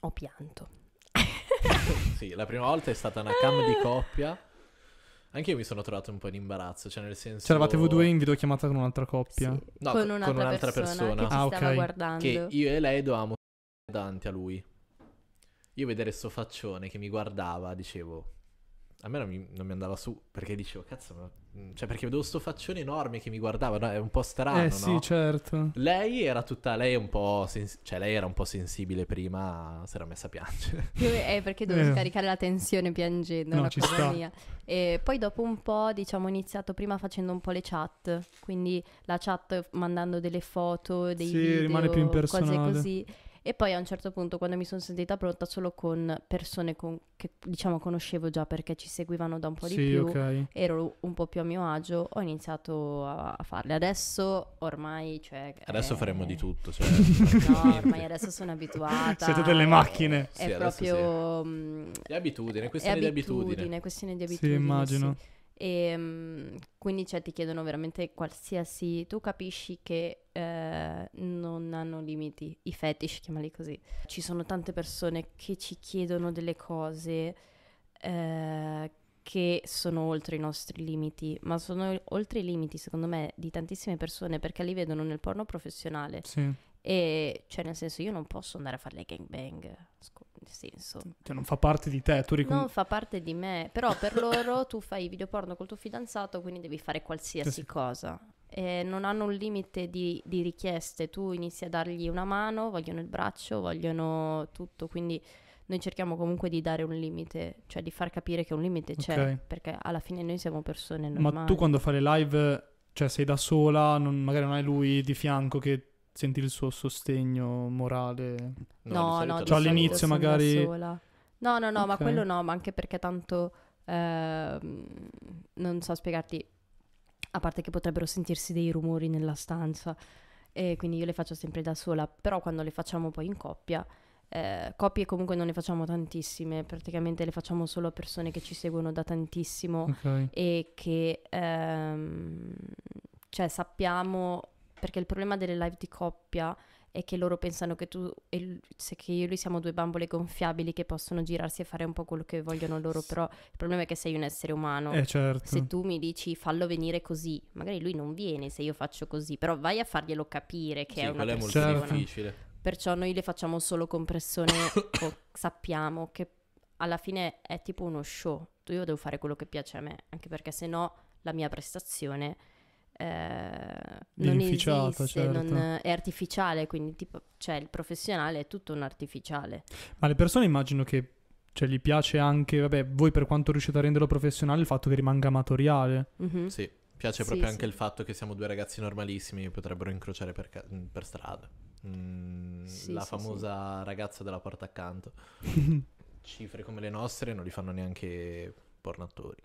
Speaker 1: Ho pianto.
Speaker 3: sì, la prima volta è stata una cam di coppia. Anche io mi sono trovato un po' in imbarazzo, cioè nel senso... C'eravate cioè, voi due
Speaker 2: in videochiamata con un'altra coppia? Sì, no, con, un'altra, con un'altra persona, persona, che ah, okay. guardando. Che
Speaker 3: io e lei dovevamo davanti a lui. Io vedere sto faccione che mi guardava, dicevo, a me non mi, non mi, andava su perché dicevo, cazzo, ma... Mm, cioè perché vedevo sto faccione enorme che mi guardava, no? è un po' strano. Eh sì, no?
Speaker 2: certo.
Speaker 3: Lei era tutta, lei un po', sens- cioè lei era un po' sensibile prima, si era messa a piangere.
Speaker 2: Eh,
Speaker 1: perché dovevo eh. scaricare la tensione piangendo, no, una cosa mia. E poi dopo un po', diciamo, ho iniziato prima facendo un po' le chat, quindi la chat mandando delle foto, dei sì, video, rimane più cose così e poi a un certo punto, quando mi sono sentita pronta solo con persone con, che diciamo conoscevo già perché ci seguivano da un po' di sì, più, okay. ero un po' più a mio agio, ho iniziato a, a farle. Adesso ormai, cioè, Adesso è... faremo di tutto. Cioè, no, ormai adesso sono abituata. Siete delle macchine. È, sì, è proprio...
Speaker 3: Sì. Mh, mm, è abitudine, questione è abitudine, di abitudine. questione di abitudine. Sì, immagino.
Speaker 1: Sì. E ehm, quindi cioè, ti chiedono veramente qualsiasi. Tu capisci che eh, non hanno limiti, i fetish, chiamali così. Ci sono tante persone che ci chiedono delle cose eh, che sono oltre i nostri limiti, ma sono oltre i limiti, secondo me, di tantissime persone perché li vedono nel porno professionale. Sì. E cioè, nel senso, io non posso andare a fare le gangbang. Scusa nel senso.
Speaker 2: Cioè non fa parte di te, tu ricordi. Non
Speaker 1: fa parte di me, però per loro tu fai video porno col tuo fidanzato, quindi devi fare qualsiasi sì, sì. cosa. Eh, non hanno un limite di, di, richieste, tu inizi a dargli una mano, vogliono il braccio, vogliono tutto, quindi noi cerchiamo comunque di dare un limite, cioè di far capire che un limite c'è, okay. perché alla fine noi siamo persone normali. Ma tu quando
Speaker 2: fai le live, cioè sei da sola, non, magari non hai lui di fianco che senti il suo sostegno morale? No, no, no cioè, all'inizio magari... Sola.
Speaker 1: No, no, no, okay. ma quello no, ma anche perché tanto... Eh, non so spiegarti, a parte che potrebbero sentirsi dei rumori nella stanza, e quindi io le faccio sempre da sola, però quando le facciamo poi in coppia... Eh, coppie comunque non ne facciamo tantissime, praticamente le facciamo solo a persone che ci seguono da tantissimo okay. e che ehm, cioè sappiamo perché il problema delle live di coppia è che loro pensano che tu e che io e lui siamo due bambole gonfiabili che possono girarsi e fare un po' quello che vogliono loro, però il problema è che sei un essere umano. Eh certo. Se tu mi dici fallo venire così, magari lui non viene se io faccio così, però vai a farglielo capire che sì, è una è molto persona. difficile. Perciò noi le facciamo solo compressione o sappiamo che alla fine è tipo uno show. Io devo fare quello che piace a me, anche perché se no la mia prestazione eh, non esiste, certo. non è artificiale, quindi tipo, cioè, il professionale è tutto un artificiale.
Speaker 2: Ma le persone immagino che cioè, gli piace anche, vabbè, voi per quanto riuscite a renderlo professionale, il fatto che rimanga amatoriale.
Speaker 3: Mm-hmm. Sì, piace sì, proprio sì. anche il fatto che siamo due ragazzi normalissimi che potrebbero incrociare per, ca- mm, per strada. Mm, sì, la famosa ragazza della porta accanto. Cifre come le nostre non li fanno neanche pornatori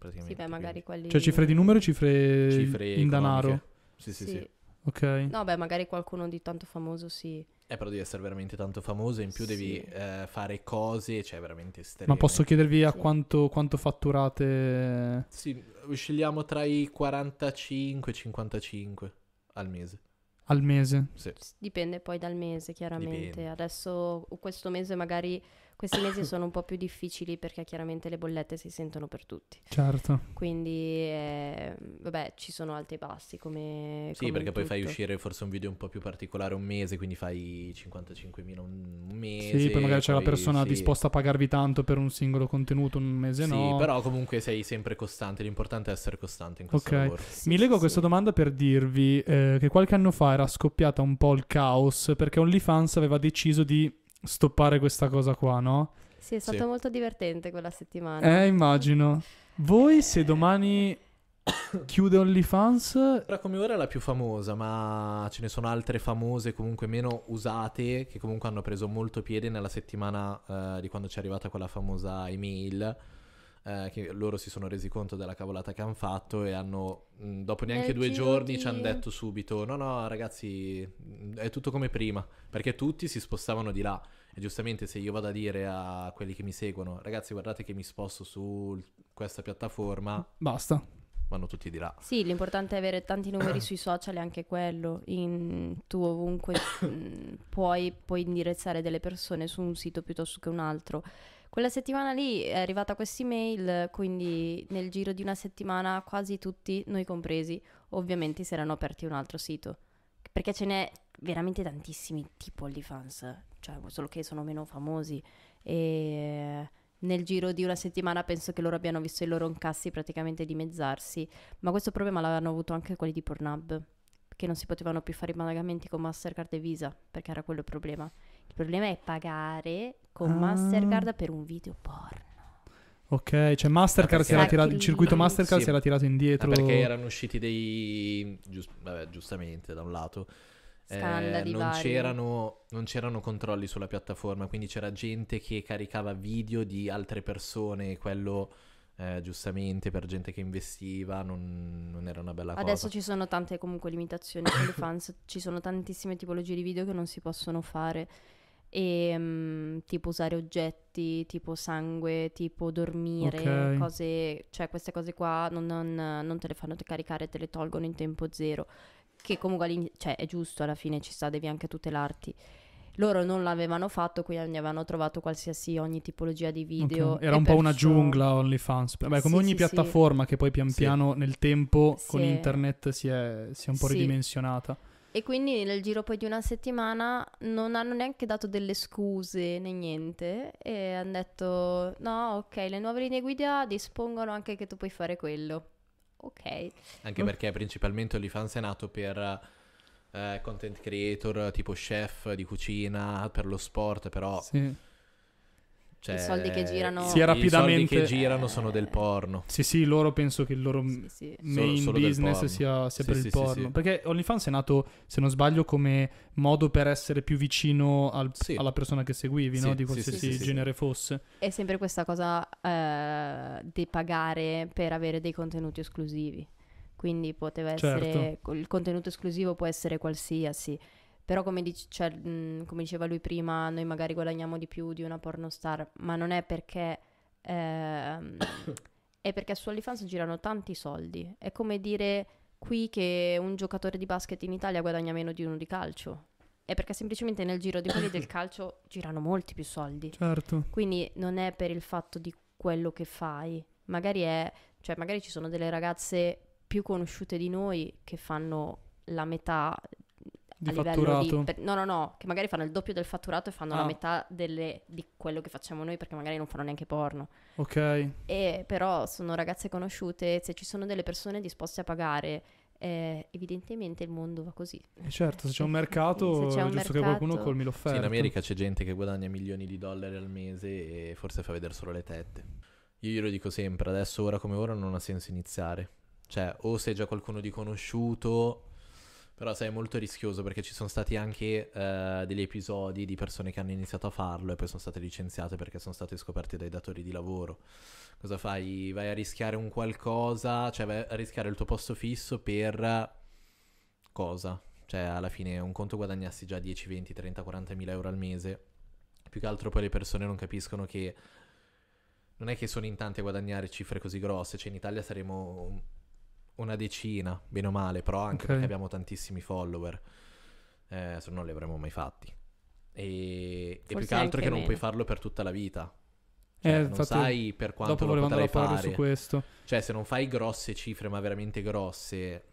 Speaker 3: praticamente. Sì, beh, magari quelli... Cioè cifre
Speaker 2: di numero e cifre, cifre in economiche. denaro? Sì, sì, sì, sì. Ok.
Speaker 1: No, beh, magari qualcuno di tanto famoso sì.
Speaker 3: Eh, però devi essere veramente tanto famoso, e in più sì. devi eh, fare cose, cioè veramente estreme. Ma posso chiedervi a quanto,
Speaker 2: quanto fatturate?
Speaker 3: Sì, scegliamo tra i 45 e i 55 al mese.
Speaker 2: Al mese?
Speaker 3: Sì.
Speaker 1: Dipende poi dal mese, chiaramente. Dipende. Adesso questo mese magari questi mesi sono un po' più difficili perché chiaramente le bollette si sentono per tutti. Certo. Quindi, eh, vabbè, ci sono alti e bassi come... Sì, come perché poi tutto. fai uscire
Speaker 3: forse un video un po' più particolare un mese, quindi fai 55.000 un mese. Sì, poi magari c'è la persona sì. disposta
Speaker 2: a pagarvi tanto per un singolo contenuto, un mese sì, no. Sì, però
Speaker 3: comunque sei sempre costante, l'importante è essere costante in questo okay. lavoro. Sì,
Speaker 2: Mi leggo a questa domanda per dirvi eh, che qualche anno fa era scoppiata un po' il caos perché OnlyFans aveva deciso di stoppare questa cosa qua, no? Sì, è
Speaker 1: stato sì. molto divertente quella settimana.
Speaker 2: Eh, immagino. Voi
Speaker 3: se domani chiude OnlyFans... Ora come ora è la più famosa, ma ce ne sono altre famose, comunque meno usate, che comunque hanno preso molto piede nella settimana eh, di quando ci è arrivata quella famosa email eh, che loro si sono resi conto della cavolata che hanno fatto e hanno, mh, mm, dopo neanche Nel due giorni, di... ci hanno detto subito, no no ragazzi, mm, è tutto come prima, perché tutti si spostavano di là. E giustamente se io vado a dire a quelli che mi seguono, ragazzi guardate che mi sposto su questa piattaforma... Basta vanno tutti di là.
Speaker 1: Sì, l'importante è avere tanti numeri sui social e anche quello. In, tu ovunque mm, puoi, puoi indirizzare delle persone su un sito piuttosto che un altro. Quella settimana lì è arrivata questa email, quindi nel giro di una settimana quasi tutti, noi compresi, ovviamente si erano aperti un altro sito. Perché ce n'è veramente tantissimi tipo OnlyFans, cioè solo che sono meno famosi e nel giro di una settimana penso che loro abbiano visto i loro incassi praticamente dimezzarsi, ma questo problema l'hanno avuto anche quelli di Pornhub, che non si potevano più fare i pagamenti con Mastercard e Visa, perché era quello il problema. Il problema è pagare con ah. Mastercard per un video porno.
Speaker 2: Ok, cioè Mastercard si era tirato, il circuito Mastercard sì. si era tirato indietro. Ma ah, perché erano
Speaker 3: usciti dei, giust, vabbè, giustamente da un lato, eh, non, c'erano, non, c'erano, controlli sulla piattaforma, quindi c'era gente che caricava video di altre persone, quello eh, giustamente per gente che investiva non, non era una bella Adesso cosa. Adesso
Speaker 1: ci sono tante comunque limitazioni per le fans, ci sono tantissime tipologie di video che non si possono fare e ehm, mh, tipo usare oggetti, tipo sangue, tipo dormire, okay. cose, cioè queste cose qua non, non, non, te le fanno caricare, te le tolgono in tempo zero, che comunque cioè, è giusto alla fine, ci sta, devi anche tutelarti. Loro non l'avevano fatto, quindi avevano trovato qualsiasi ogni tipologia di video. Okay. Era un po' una
Speaker 2: giungla OnlyFans. Beh, come sì, ogni sì, piattaforma sì. che poi pian piano nel tempo con internet si è, si è un po' ridimensionata.
Speaker 1: E quindi nel giro poi di una settimana non hanno neanche dato delle scuse né niente e hanno detto no, ok, le nuove linee guida dispongono anche che tu puoi fare quello. Ok.
Speaker 3: Anche perché principalmente OnlyFans è nato per eh, content creator tipo chef di cucina, per lo sport, però... Sì cioè, I soldi che girano. Sia rapidamente... I soldi che girano sono del porno. Sì, sì, loro penso che il loro sì, sì. main solo, solo business sia, sia sì, per il porno.
Speaker 2: Perché OnlyFans è nato, se non sbaglio, come modo per essere più vicino al, alla persona che seguivi, no? di qualsiasi genere fosse.
Speaker 1: È sempre questa cosa eh, di pagare per avere dei contenuti esclusivi. Quindi poteva essere certo. il contenuto esclusivo può essere qualsiasi. Però come, dice, cioè, mh, mhmm, come diceva lui prima, noi magari guadagniamo di più di una pornostar, ma non è perché... Ehm, è perché su OnlyFans girano tanti soldi. È come dire qui che un giocatore di basket in Italia guadagna meno di uno di calcio. È perché semplicemente nel giro di quelli del calcio girano molti più soldi. Certo. Quindi non è per il fatto di quello che fai. Magari, è, cioè magari ci sono delle ragazze più conosciute di noi che fanno la metà di fatturato. Di, no, no, no, che magari fanno il doppio del fatturato e fanno ah. la metà delle, di quello che facciamo noi perché magari non fanno neanche porno. Ok. E, però sono ragazze conosciute, se ci sono delle persone disposte a pagare, eh, evidentemente il mondo va così. E eh,
Speaker 2: certo, se c'è un mercato, c'è un è giusto mercato... che qualcuno colmi l'offerta. Sì, in America
Speaker 3: c'è gente che guadagna milioni di dollari al mese e forse fa vedere solo le tette. Io glielo dico sempre, adesso ora come ora non ha senso iniziare. Cioè, o sei già qualcuno di conosciuto però sai, è molto rischioso perché ci sono stati anche eh, degli episodi di persone che hanno iniziato a farlo e poi sono state licenziate perché sono state scoperte dai datori di lavoro. Cosa fai? Vai a rischiare un qualcosa, cioè vai a rischiare il tuo posto fisso per cosa? Cioè, alla fine un conto guadagnassi già 10, 20, 30, 40 mila euro al mese. Più che altro poi le persone non capiscono che non è che sono in tanti a guadagnare cifre così grosse, cioè in Italia saremo una decina, bene o male, però anche okay. perché abbiamo tantissimi follower, eh, se no non li avremmo mai fatti. E, e più che altro che meno. non puoi farlo per tutta la vita. Eh, cioè, eh, non infatti, sai per quanto lo potrai fare. Su questo. Cioè, se non fai grosse cifre, ma veramente grosse...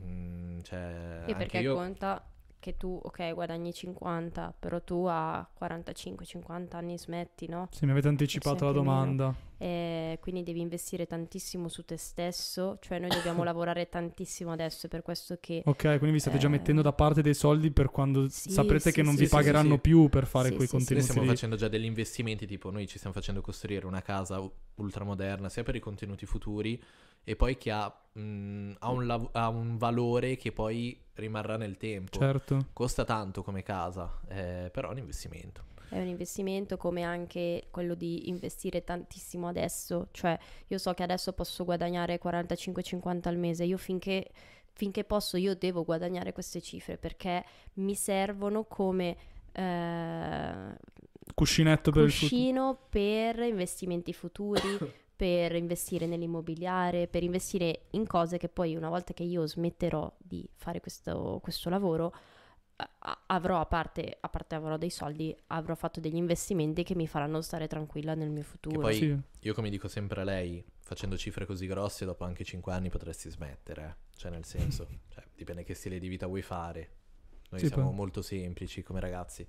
Speaker 3: Mh, mm, cioè, e perché io...
Speaker 1: conta che tu, ok, guadagni 50, però tu a 45-50 anni smetti, no? Se mi avete anticipato la domanda. E quindi devi investire tantissimo su te stesso, cioè noi dobbiamo lavorare tantissimo adesso, è per questo che... Ok, quindi vi state eh... già mettendo da
Speaker 2: parte dei soldi per quando sì, saprete sì, che non sì, vi pagheranno più per fare quei contenuti. Noi stiamo facendo
Speaker 3: già degli investimenti, tipo noi ci stiamo facendo costruire una casa ultramoderna sia per i contenuti futuri e poi che ha, mh, mm, ha, un lav- ha, un, valore che poi rimarrà nel tempo. Certo. Costa tanto come casa, eh, però è un investimento.
Speaker 1: È un investimento come anche quello di investire tantissimo adesso, cioè io so che adesso posso guadagnare 45-50 al mese, io finché finché posso io devo guadagnare queste cifre perché mi servono come eh,
Speaker 2: cuscinetto per cuscino
Speaker 1: per investimenti futuri per investire nell'immobiliare, per investire in cose che poi una volta che io smetterò di fare questo, questo lavoro avrò a parte, a parte avrò dei soldi, avrò fatto degli investimenti che mi faranno stare tranquilla nel mio futuro. Che poi sì.
Speaker 3: io come dico sempre a lei, facendo cifre così grosse dopo anche 5 anni potresti smettere, eh. cioè nel senso, cioè, dipende che stile di vita vuoi fare. Noi sì, siamo poi. molto semplici come ragazzi.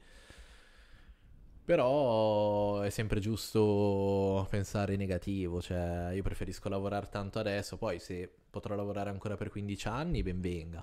Speaker 3: Però è sempre giusto pensare in negativo, cioè io preferisco lavorare tanto adesso, poi se potrò lavorare ancora per 15 anni ben venga,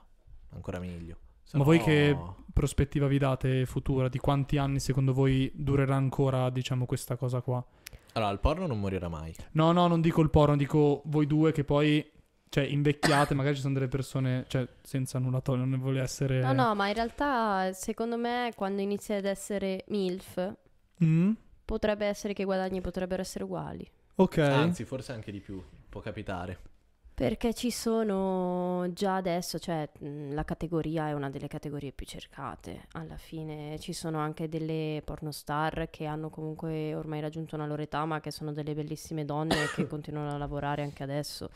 Speaker 3: ancora meglio. Se Ma no... voi che
Speaker 2: prospettiva vi date futura? Di quanti anni secondo voi durerà ancora, diciamo, questa cosa qua?
Speaker 3: Allora, il porno non morirà mai.
Speaker 2: No, no, non dico il porno, dico voi due che poi cioè invecchiate, magari ci sono delle persone, cioè senza nulla togliere, non ne vuole essere... No, no,
Speaker 1: ma in realtà secondo me quando inizi ad essere MILF, Mm. Potrebbe essere che i guadagni potrebbero essere uguali. Ok.
Speaker 3: Anzi, forse anche di più, può capitare.
Speaker 1: Perché ci sono già adesso, cioè mm, la categoria è una delle categorie più cercate. Alla fine ci sono anche delle pornostar che hanno comunque ormai raggiunto una loro età, ma che sono delle bellissime donne che continuano a lavorare anche adesso.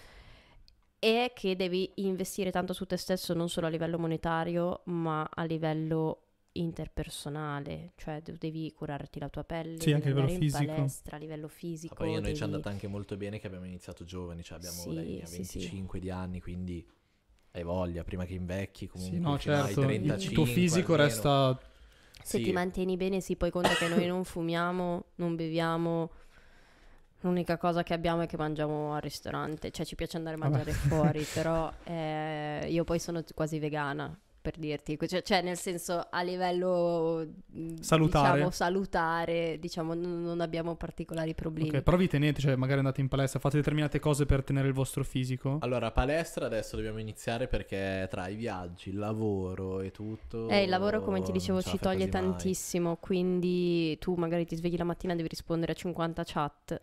Speaker 1: E che devi investire tanto su te stesso, non solo a livello monetario, ma a livello interpersonale, cioè devi curarti la tua pelle, sì, anche a livello fisico. palestra, a livello fisico. Ma poi devi... noi ci è andata anche
Speaker 3: molto bene che abbiamo iniziato giovani, cioè abbiamo sì, lei, sì, 25 sì. di anni, quindi hai voglia prima che invecchi comunque. Sì, no, certo, 35, il tuo fisico almeno. resta... Se ti
Speaker 1: mantieni bene, sì, poi conta che noi non fumiamo, non beviamo, L'unica cosa che abbiamo è che mangiamo al ristorante, cioè ci piace andare a mangiare Vabbè. fuori, però eh, io poi sono quasi vegana, per dirti, cioè, cioè nel senso a livello mm, salutare, diciamo, salutare, diciamo n- non abbiamo particolari
Speaker 2: problemi. Ok, però vi tenete, cioè magari andate in palestra, fate determinate cose per tenere il vostro fisico?
Speaker 3: Allora, palestra adesso dobbiamo iniziare perché tra i viaggi, il lavoro e tutto... Eh, il lavoro come ti dicevo ci toglie tantissimo,
Speaker 1: mai. quindi tu magari ti svegli la mattina e devi rispondere a 50 chat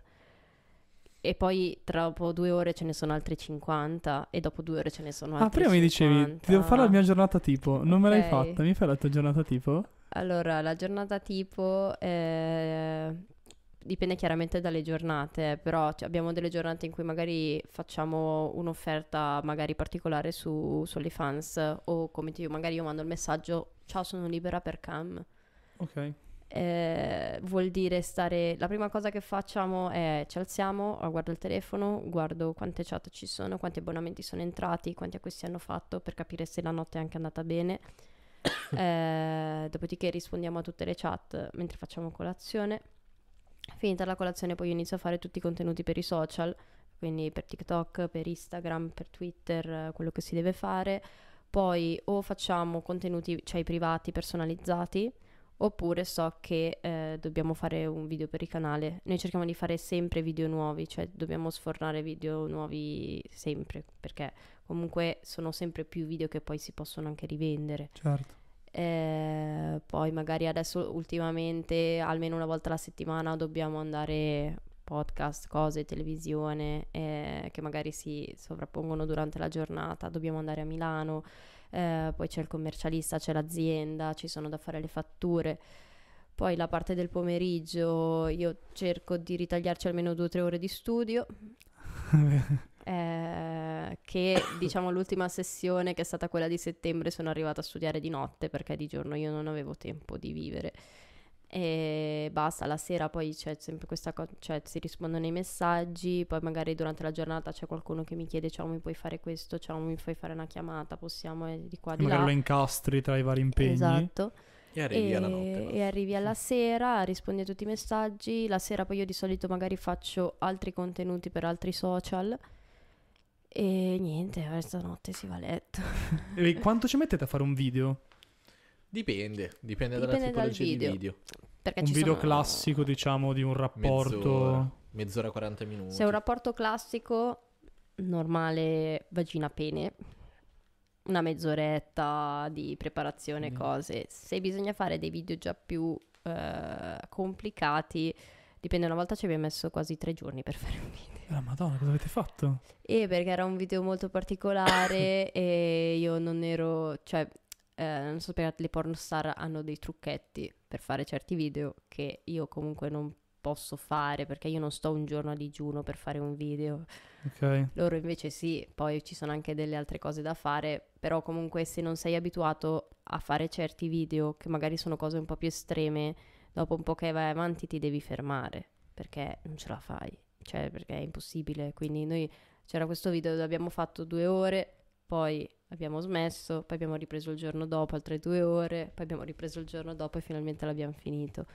Speaker 1: e poi dopo due ore ce ne sono altre 50 e dopo due ore ce ne sono ah, altre Ah, prima 50. mi dicevi, ti devo fare la
Speaker 2: mia giornata tipo, non okay. me l'hai fatta, mi fai la tua giornata tipo?
Speaker 1: Allora, la giornata tipo eh, dipende chiaramente dalle giornate, però cioè, abbiamo delle giornate in cui magari facciamo un'offerta magari particolare su, su OnlyFans o come ti magari io mando il messaggio ciao sono libera per cam. Ok eh, vuol dire stare... La prima cosa che facciamo è ci alziamo, ah, guardo il telefono, guardo quante chat ci sono, quanti abbonamenti sono entrati, quanti acquisti hanno fatto per capire se la notte è anche andata bene. eh, dopodiché rispondiamo a tutte le chat mentre facciamo colazione. Finita la colazione poi inizio a fare tutti i contenuti per i social, quindi per TikTok, per Instagram, per Twitter, quello che si deve fare. Poi o facciamo contenuti, cioè privati, personalizzati, oppure so che eh, dobbiamo fare un video per il canale. Noi cerchiamo di fare sempre video nuovi, cioè dobbiamo sfornare video nuovi sempre, perché comunque sono sempre più video che poi si possono anche rivendere. Certo. Eh, poi magari adesso ultimamente almeno una volta alla settimana dobbiamo andare podcast, cose, televisione eh, che magari si sovrappongono durante la giornata, dobbiamo andare a Milano eh, poi c'è il commercialista, c'è l'azienda, ci sono da fare le fatture. Poi la parte del pomeriggio io cerco di ritagliarci almeno due o tre ore di studio. eh, che diciamo l'ultima sessione che è stata quella di settembre sono arrivata a studiare di notte perché di giorno io non avevo tempo di vivere e basta, la sera poi c'è sempre questa cosa, cioè si rispondono i messaggi, poi magari durante la giornata c'è qualcuno che mi chiede ciao mi puoi fare questo, ciao mi puoi fare una chiamata, possiamo eh, di qua di magari là. lo
Speaker 2: incastri tra i vari impegni. Esatto.
Speaker 3: E arrivi e, alla notte. E
Speaker 1: arrivi alla sera, rispondi a tutti i messaggi, la sera poi io di solito magari faccio altri contenuti per altri social. E niente, questa notte si va a letto. e
Speaker 2: quanto ci mettete a fare un video?
Speaker 3: Dipende, dipende, dipende dalla tipologia dal video. video. Perché un video sono...
Speaker 2: classico, diciamo, di un rapporto... Mezz'ora,
Speaker 3: mezz'ora 40 minuti. Se è un
Speaker 1: rapporto classico, normale vagina-pene, una mezz'oretta di preparazione, mm. cose. Se bisogna fare dei video già più eh, complicati, dipende, una volta ci abbiamo messo quasi tre giorni per fare un video.
Speaker 2: La eh, madonna, cosa avete fatto?
Speaker 1: Eh, perché era un video molto particolare e io non ero... Cioè, eh, so perché le pornostar hanno dei trucchetti per fare certi video che io comunque non posso fare perché io non sto un giorno a digiuno per fare un video. Okay. Loro invece sì, poi ci sono anche delle altre cose da fare, però comunque se non sei abituato a fare certi video che magari sono cose un po' più estreme, dopo un po' che vai avanti ti devi fermare perché non ce la fai, cioè perché è impossibile. Quindi noi c'era questo video dove abbiamo fatto due ore poi abbiamo smesso, poi abbiamo ripreso il giorno dopo altre due ore, poi abbiamo ripreso il giorno dopo e finalmente l'abbiamo finito.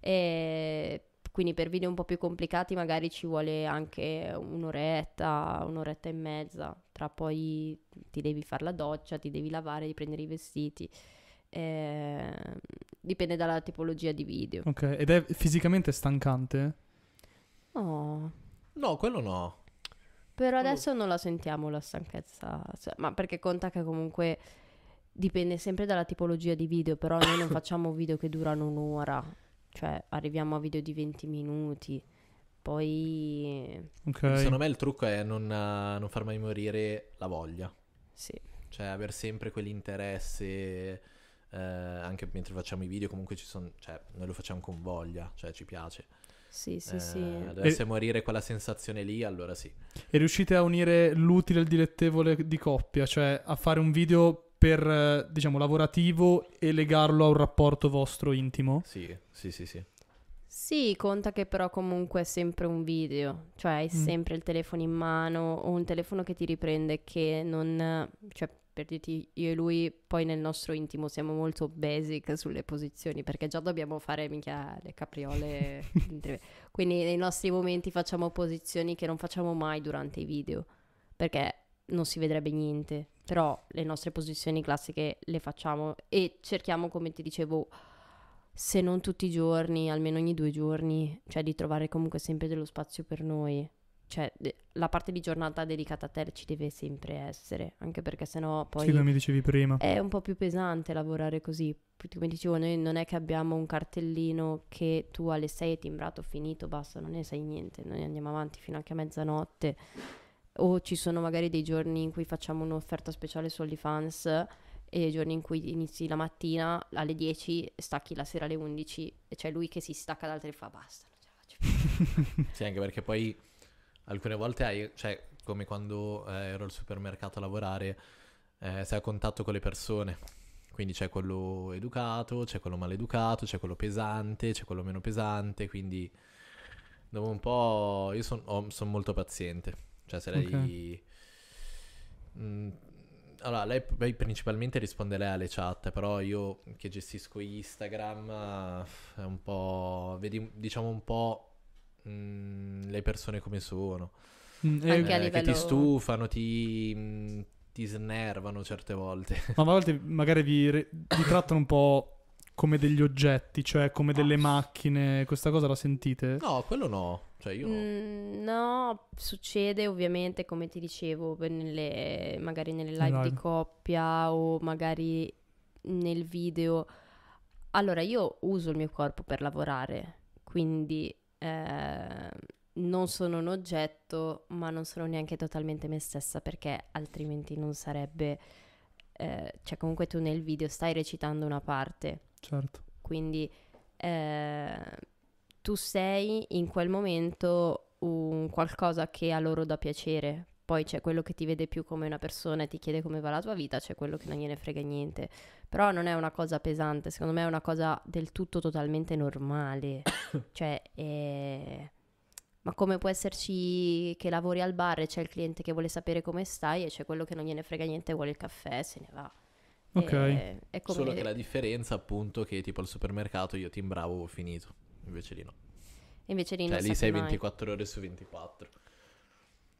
Speaker 1: E quindi per video un po' più complicati magari ci vuole anche un'oretta, un'oretta e mezza, tra poi ti devi fare la doccia, ti devi lavare, devi prendere i vestiti. Eh, dipende dalla tipologia di video.
Speaker 2: Ok, ed è fisicamente stancante?
Speaker 1: No.
Speaker 3: No, quello no.
Speaker 1: Però mm. adesso non la sentiamo la stanchezza, cioè, ma perché conta che comunque dipende sempre dalla tipologia di video, però noi non facciamo video che durano un'ora, cioè arriviamo a video di 20 minuti.
Speaker 3: Poi okay. secondo me il trucco è non, non far mai morire la voglia. Sì. Cioè avere sempre quell'interesse eh, anche mentre facciamo i video, comunque ci sono, cioè noi lo facciamo con voglia, cioè ci piace. Sì, sì, eh, sì. Dovesse e... morire quella sensazione lì, allora sì.
Speaker 2: E riuscite a unire l'utile e il dilettevole di coppia, cioè a fare un video per, eh, diciamo, lavorativo e legarlo a un rapporto vostro intimo? Sì,
Speaker 3: sì, sì, sì.
Speaker 1: Sì, conta che però comunque è sempre un video, cioè hai mm. sempre il telefono in mano o un telefono che ti riprende che non, cioè, per dirti io e lui poi nel nostro intimo siamo molto basic sulle posizioni perché già dobbiamo fare minchia le capriole quindi nei nostri momenti facciamo posizioni che non facciamo mai durante i video perché non si vedrebbe niente però le nostre posizioni classiche le facciamo e cerchiamo come ti dicevo se non tutti i giorni almeno ogni due giorni cioè di trovare comunque sempre dello spazio per noi cioè, la parte di giornata dedicata a te ci deve sempre essere, anche perché sennò poi... Sì, come mi dicevi prima. È un po' più pesante lavorare così. Come dicevo, noi non è che abbiamo un cartellino che tu alle 6 è timbrato, finito, basta, non ne sai niente. Noi andiamo avanti fino anche a mezzanotte. O ci sono magari dei giorni in cui facciamo un'offerta speciale su OnlyFans e giorni in cui inizi la mattina alle 10, stacchi la sera alle 11 e c'è lui che si stacca dall'altra e fa basta, non ce la
Speaker 3: faccio più. sì, anche perché poi alcune volte hai, cioè come quando eh, ero al supermercato a lavorare, eh, sei a contatto con le persone. Quindi c'è quello educato, c'è quello maleducato, c'è quello pesante, c'è quello meno pesante, quindi dopo un po' io sono son molto paziente. Cioè se lei... Okay. Mh, mm, allora, lei, lei, principalmente risponde lei alle chat, però io che gestisco Instagram eh, è un po'... Vedi, diciamo un po' Mm, le persone come sono. Mm, eh, livello... Che ti stufano, ti... Mm, ti snervano certe volte.
Speaker 2: Ma a volte magari vi, re- vi trattano un po' come degli oggetti, cioè come delle ah. macchine. Questa cosa la sentite? No, quello no.
Speaker 3: Cioè
Speaker 1: io... Mm, no, succede ovviamente, come ti dicevo, nelle, magari nelle live, live, di coppia o magari nel video. Allora, io uso il mio corpo per lavorare, quindi eh, non sono un oggetto, ma non sono neanche totalmente me stessa perché altrimenti non sarebbe... Eh, cioè comunque tu nel video stai recitando una parte. Certo. Quindi eh, tu sei in quel momento un qualcosa che a loro dà piacere, poi c'è quello che ti vede più come una persona e ti chiede come va la tua vita, c'è quello che non gliene frega niente. Però non è una cosa pesante, secondo me è una cosa del tutto totalmente normale. cioè, eh... ma come può esserci che lavori al bar e c'è il cliente che vuole sapere come stai e c'è quello che non gliene frega niente e vuole il caffè, e se ne va.
Speaker 2: Ok. E...
Speaker 3: È come... Solo che la differenza appunto che tipo al supermercato io ti imbravo ho finito, invece lì no. Invece lì cioè, non lì sei mai. 24 ore su 24.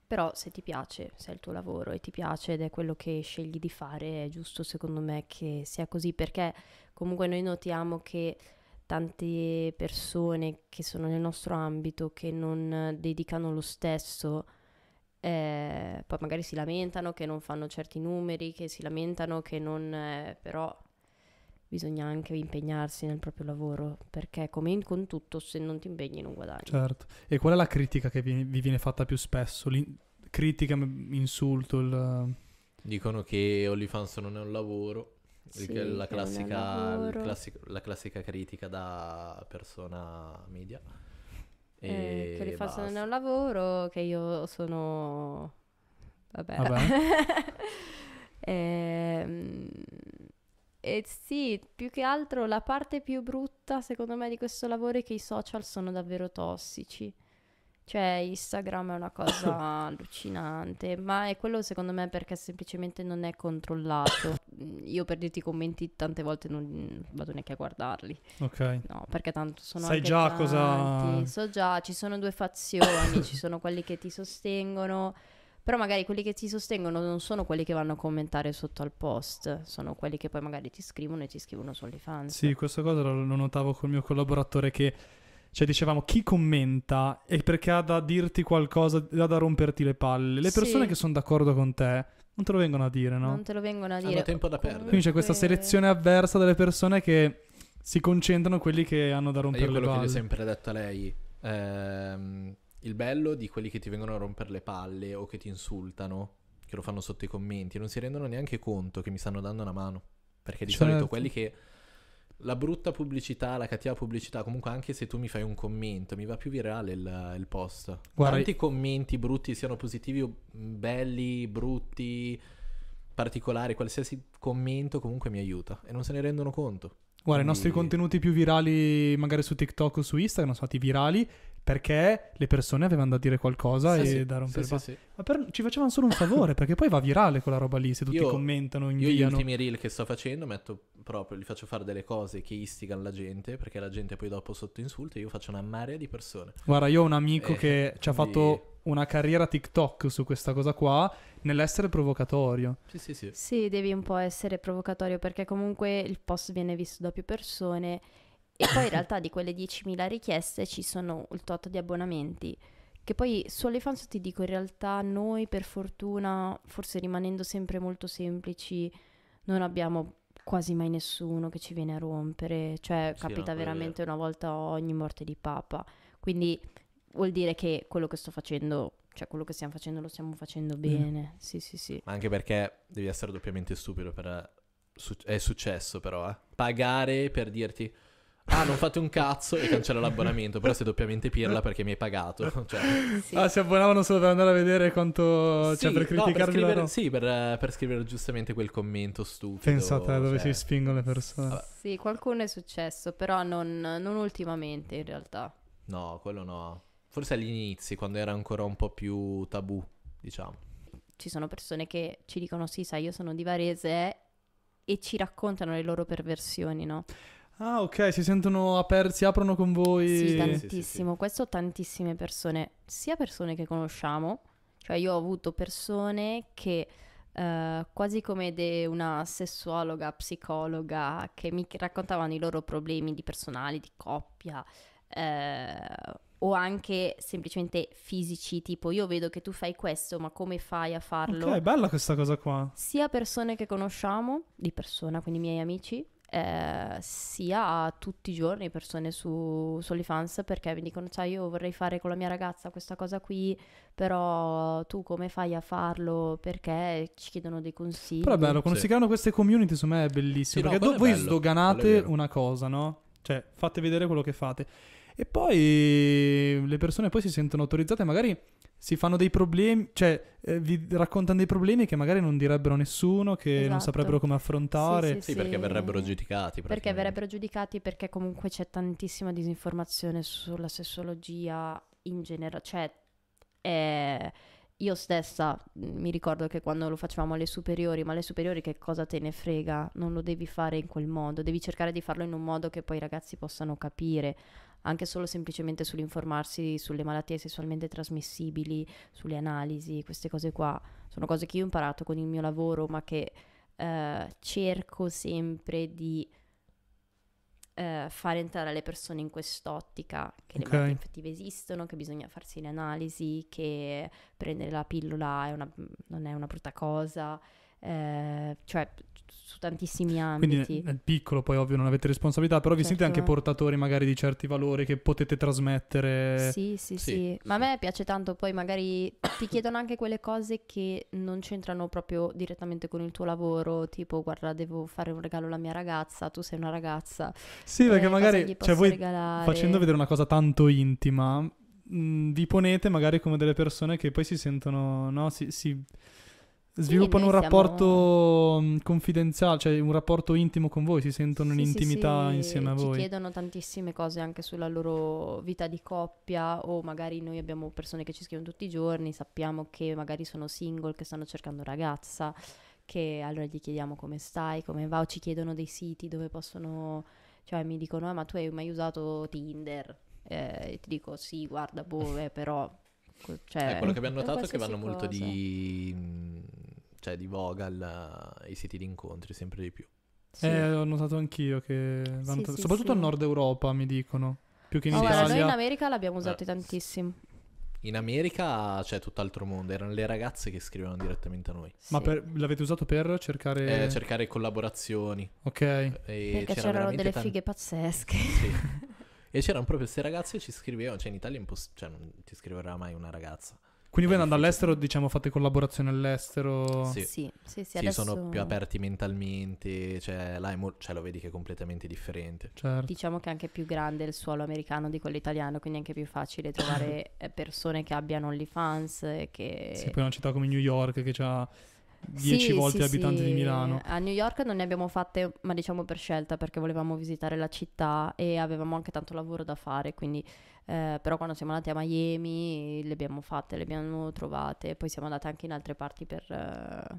Speaker 1: Però se ti piace, se è il tuo lavoro e ti piace ed è quello che scegli di fare, è giusto secondo me che sia così, perché comunque noi notiamo che tante persone che sono nel nostro ambito, che non dedicano lo stesso, eh, poi magari si lamentano che non fanno certi numeri, che si lamentano che non... Eh, però bisogna anche impegnarsi nel proprio lavoro, perché come in, con tutto se non ti impegni non guadagni.
Speaker 2: Certo, e qual è la critica che vi, vi viene fatta più spesso? L'in- critica, insulto? Il...
Speaker 3: Dicono che OnlyFans non è un lavoro, sì, la, classica, lavoro. Classico, la classica critica da persona media. Eh, che OnlyFans non è un
Speaker 1: lavoro, che io sono... Vabbè. Vabbè. ehm e sì, più che altro la parte più brutta secondo me di questo lavoro è che i social sono davvero tossici. Cioè Instagram è una cosa allucinante, ma è quello secondo me perché semplicemente non è controllato. Mm, io per dirti i commenti tante volte non vado neanche a guardarli. Ok. No, perché tanto sono... Sai già tanti. cosa... So già, ci sono due fazioni, ci sono quelli che ti sostengono però magari quelli che ti sostengono non sono quelli che vanno a commentare sotto al post, sono quelli che poi magari ti scrivono e ti scrivono sulle fans.
Speaker 2: Sì, questa cosa lo, notavo col mio collaboratore che cioè dicevamo chi commenta è perché ha da dirti qualcosa, ha da romperti le palle. Le persone sì. che sono d'accordo con te non te lo vengono a dire, no? Non
Speaker 1: te lo vengono a dire. Hanno tempo da perdere. Quindi c'è questa
Speaker 2: selezione avversa delle persone che si concentrano quelli che hanno da rompere eh, le palle. Io quello che gli ho
Speaker 3: sempre detto a lei ehm il bello di quelli che ti vengono a rompere le palle o che ti insultano, che lo fanno sotto i commenti, non si rendono neanche conto che mi stanno dando una mano. Perché di certo. solito quelli che la brutta pubblicità, la cattiva pubblicità, comunque anche se tu mi fai un commento, mi va più virale il, il post. Guarda, Quanti commenti brutti siano positivi o belli, brutti, particolari, qualsiasi commento comunque mi aiuta e non se ne rendono conto. Guarda, Quindi... i nostri
Speaker 2: contenuti più virali, magari su TikTok o su Instagram, sono stati virali perché le persone avevano da dire qualcosa sì, e sì, da rompere sì, sì, sì, Ma per, ci facevano solo un favore, perché poi va virale quella roba lì, se tutti io, commentano, inviano. Io gli ultimi
Speaker 3: reel che sto facendo metto proprio, gli faccio fare delle cose che istigano la gente, perché la gente poi dopo sotto insulta e io faccio una marea di persone. Guarda, io ho un amico eh, che quindi... ci ha fatto
Speaker 2: una carriera TikTok su questa cosa qua, nell'essere provocatorio.
Speaker 3: Sì, sì, sì.
Speaker 1: Sì, devi un po' essere provocatorio perché comunque il post viene visto da più persone e poi in realtà di quelle 10.000 richieste ci sono il tot di abbonamenti. Che poi su OnlyFans ti dico, in realtà noi per fortuna, forse rimanendo sempre molto semplici, non abbiamo quasi mai nessuno che ci viene a rompere. Cioè sì, capita no, veramente una volta ogni morte di papa. Quindi vuol dire che quello che sto facendo cioè quello che stiamo facendo lo stiamo facendo mm. bene. Mm. Sì, sì, sì. Ma
Speaker 3: anche perché devi essere doppiamente stupido per... Eh, è successo però, eh. Pagare per dirti ah non fate un cazzo e cancella l'abbonamento, però sei doppiamente pirla perché mi hai pagato. Cioè...
Speaker 2: Sì. Ah, si abbonavano solo per andare a vedere quanto... Sì, cioè per criticarmi no, per scrivere,
Speaker 3: Sì, per, per, scrivere giustamente quel commento stupido. Pensate a dove cioè. si spingono le persone. Vabbè.
Speaker 1: Sì, qualcuno è successo, però non, non ultimamente in realtà.
Speaker 3: No, quello no. Forse agli inizi, quando era ancora un po' più tabù, diciamo.
Speaker 1: Ci sono persone che ci dicono sì, sai, io sono di Varese eh", e ci raccontano le loro perversioni, no?
Speaker 2: Ah, ok, si sentono aperti, si aprono con voi. Sì, tantissimo. Sì,
Speaker 1: sì, sì. Questo tantissime persone, sia persone che conosciamo, cioè io ho avuto persone che eh, quasi come de una sessuologa, psicologa, che mi raccontavano i loro problemi di personali, di coppia, eh, o anche semplicemente fisici, tipo io vedo che tu fai questo, ma come fai a farlo? Ok, è
Speaker 2: bella questa cosa qua.
Speaker 1: Sia persone che conosciamo, di persona, quindi miei amici, eh, sia tutti i giorni persone su, su OnlyFans perché mi dicono, sai, io vorrei fare con la mia ragazza questa cosa qui, però tu come fai a farlo? Perché ci chiedono dei
Speaker 2: consigli. Però è bello, quando sì. si creano queste community, su me è bellissimo, sì, perché no, do- è voi sdoganate una cosa, no? Cioè, fate vedere quello che fate. E poi le persone poi si sentono autorizzate, magari si fanno dei problemi, cioè eh, vi raccontano dei problemi che magari non direbbero a nessuno, che esatto. non saprebbero come affrontare. Sì, sì, sì, sì perché verrebbero
Speaker 3: giudicati. Perché
Speaker 1: verrebbero giudicati perché comunque c'è tantissima disinformazione sulla sessologia in generale, cioè è... Eh, io stessa mm, mi ricordo che quando lo facevamo alle superiori, ma alle superiori che cosa te ne frega? Non lo devi fare in quel modo, devi cercare di farlo in un modo che poi i ragazzi possano capire anche solo semplicemente sull'informarsi sulle malattie sessualmente trasmissibili, sulle analisi, queste cose qua, sono cose che io ho imparato con il mio lavoro, ma che eh, cerco sempre di eh, far entrare le persone in quest'ottica, che okay. le malattie infettive esistono, che bisogna farsi le analisi, che prendere la pillola è una, non è una brutta cosa. Eh, cioè su tantissimi ambiti. Quindi
Speaker 2: nel piccolo poi ovvio non avete responsabilità, però vi siete anche certo. portatori magari di certi valori che potete trasmettere. Sì,
Speaker 1: sì, sì, sì. Ma a me piace tanto poi magari ti chiedono anche quelle cose che non c'entrano proprio direttamente con il tuo lavoro, tipo guarda devo fare un regalo alla mia ragazza, tu sei una ragazza. Sì, perché eh, magari cioè, voi facendo
Speaker 2: vedere una cosa tanto intima mh, mm, vi ponete magari come delle persone che poi si sentono, no, si, si sviluppano un rapporto siamo... Mm, confidenziale, cioè un rapporto intimo con voi, si sentono sì, in intimità sì, insieme a voi. Ci
Speaker 1: chiedono tantissime cose anche sulla loro vita di coppia o magari noi abbiamo persone che ci scrivono tutti i giorni, sappiamo che magari sono single, che stanno cercando ragazza, che allora gli chiediamo come stai, come va, o ci chiedono dei siti dove possono, cioè mi dicono ah, ma tu hai mai usato Tinder? Eh, e ti dico sì, guarda, boh, eh, però...
Speaker 3: Cioè, eh, quello che abbiamo notato è che vanno cosa. molto di mm, cioè divoga il, eh, i siti di incontri sempre di più. Sì. Eh,
Speaker 2: ho notato anch'io che... Sì, t- sì, soprattutto a nord Europa mi dicono, più che in oh,
Speaker 3: Italia. Guarda, noi in America
Speaker 1: l'abbiamo usato eh. tantissimo.
Speaker 3: In America c'è tutt'altro mondo, erano le ragazze che scrivevano direttamente a noi. Sì. Ma per,
Speaker 2: l'avete usato per cercare... Eh, cercare
Speaker 3: collaborazioni. Ok. Eh, e Perché c'era c'erano delle tan... fighe pazzesche. Sì. e c'erano proprio queste ragazze che ci scrivevano, cioè in Italia impos- cioè, non ti scriverà mai una ragazza. Quindi voi andando
Speaker 2: all'estero, diciamo, fate collaborazione all'estero? Sì, sì, sì, sì,
Speaker 3: adesso... sono più aperti mentalmente, cioè là mo- cioè, lo vedi che è completamente differente. Certo.
Speaker 1: Diciamo che è anche più grande il suolo americano di quello italiano, quindi è anche più facile trovare eh, persone che abbiano OnlyFans che... Sì, poi
Speaker 2: una città come New York che ha... 10 sì, volte sì, abitanti sì. di Milano.
Speaker 1: A New York non ne abbiamo fatte, ma diciamo per scelta, perché volevamo visitare la città e avevamo anche tanto lavoro da fare, quindi eh, però quando siamo andati a Miami le abbiamo fatte, le abbiamo trovate, poi siamo andate anche in altre parti per... Eh,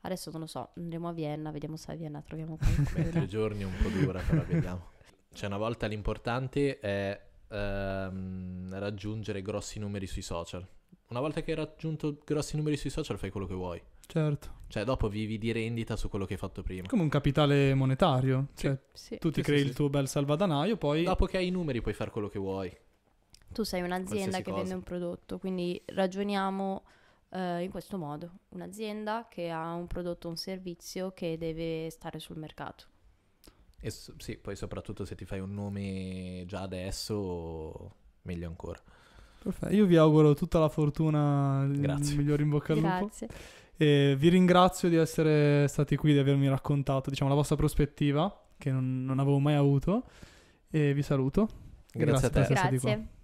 Speaker 1: adesso non lo so, andremo a Vienna, vediamo se a Vienna troviamo qualcosa. tre giorni è un po' dura, però vediamo.
Speaker 3: Cioè una volta l'importante è ehm, raggiungere grossi numeri sui social. Una volta che hai raggiunto grossi numeri sui social fai quello che vuoi. Certo. Cioè, dopo vivi di rendita su quello che hai fatto prima.
Speaker 2: Come un capitale monetario. Sì. Cioè, sì. tu ti sì, crei il tuo bel
Speaker 3: salvadanaio, poi... Dopo che hai i numeri puoi fare quello che vuoi.
Speaker 1: Tu sei un'azienda che cosa. vende un prodotto, quindi ragioniamo eh, in questo modo. Un'azienda che ha un prodotto, un servizio che deve stare sul mercato.
Speaker 3: E so- sì, poi soprattutto se ti fai un nome già adesso, meglio ancora. Perfetto. Io vi auguro
Speaker 2: tutta la fortuna, Grazie. il migliore in bocca al lupo. Grazie.
Speaker 3: E vi ringrazio di
Speaker 2: essere stati qui, di avermi raccontato diciamo, la vostra prospettiva, che non, non avevo mai avuto. E vi saluto. Grazie, Grazie a te. Grazie.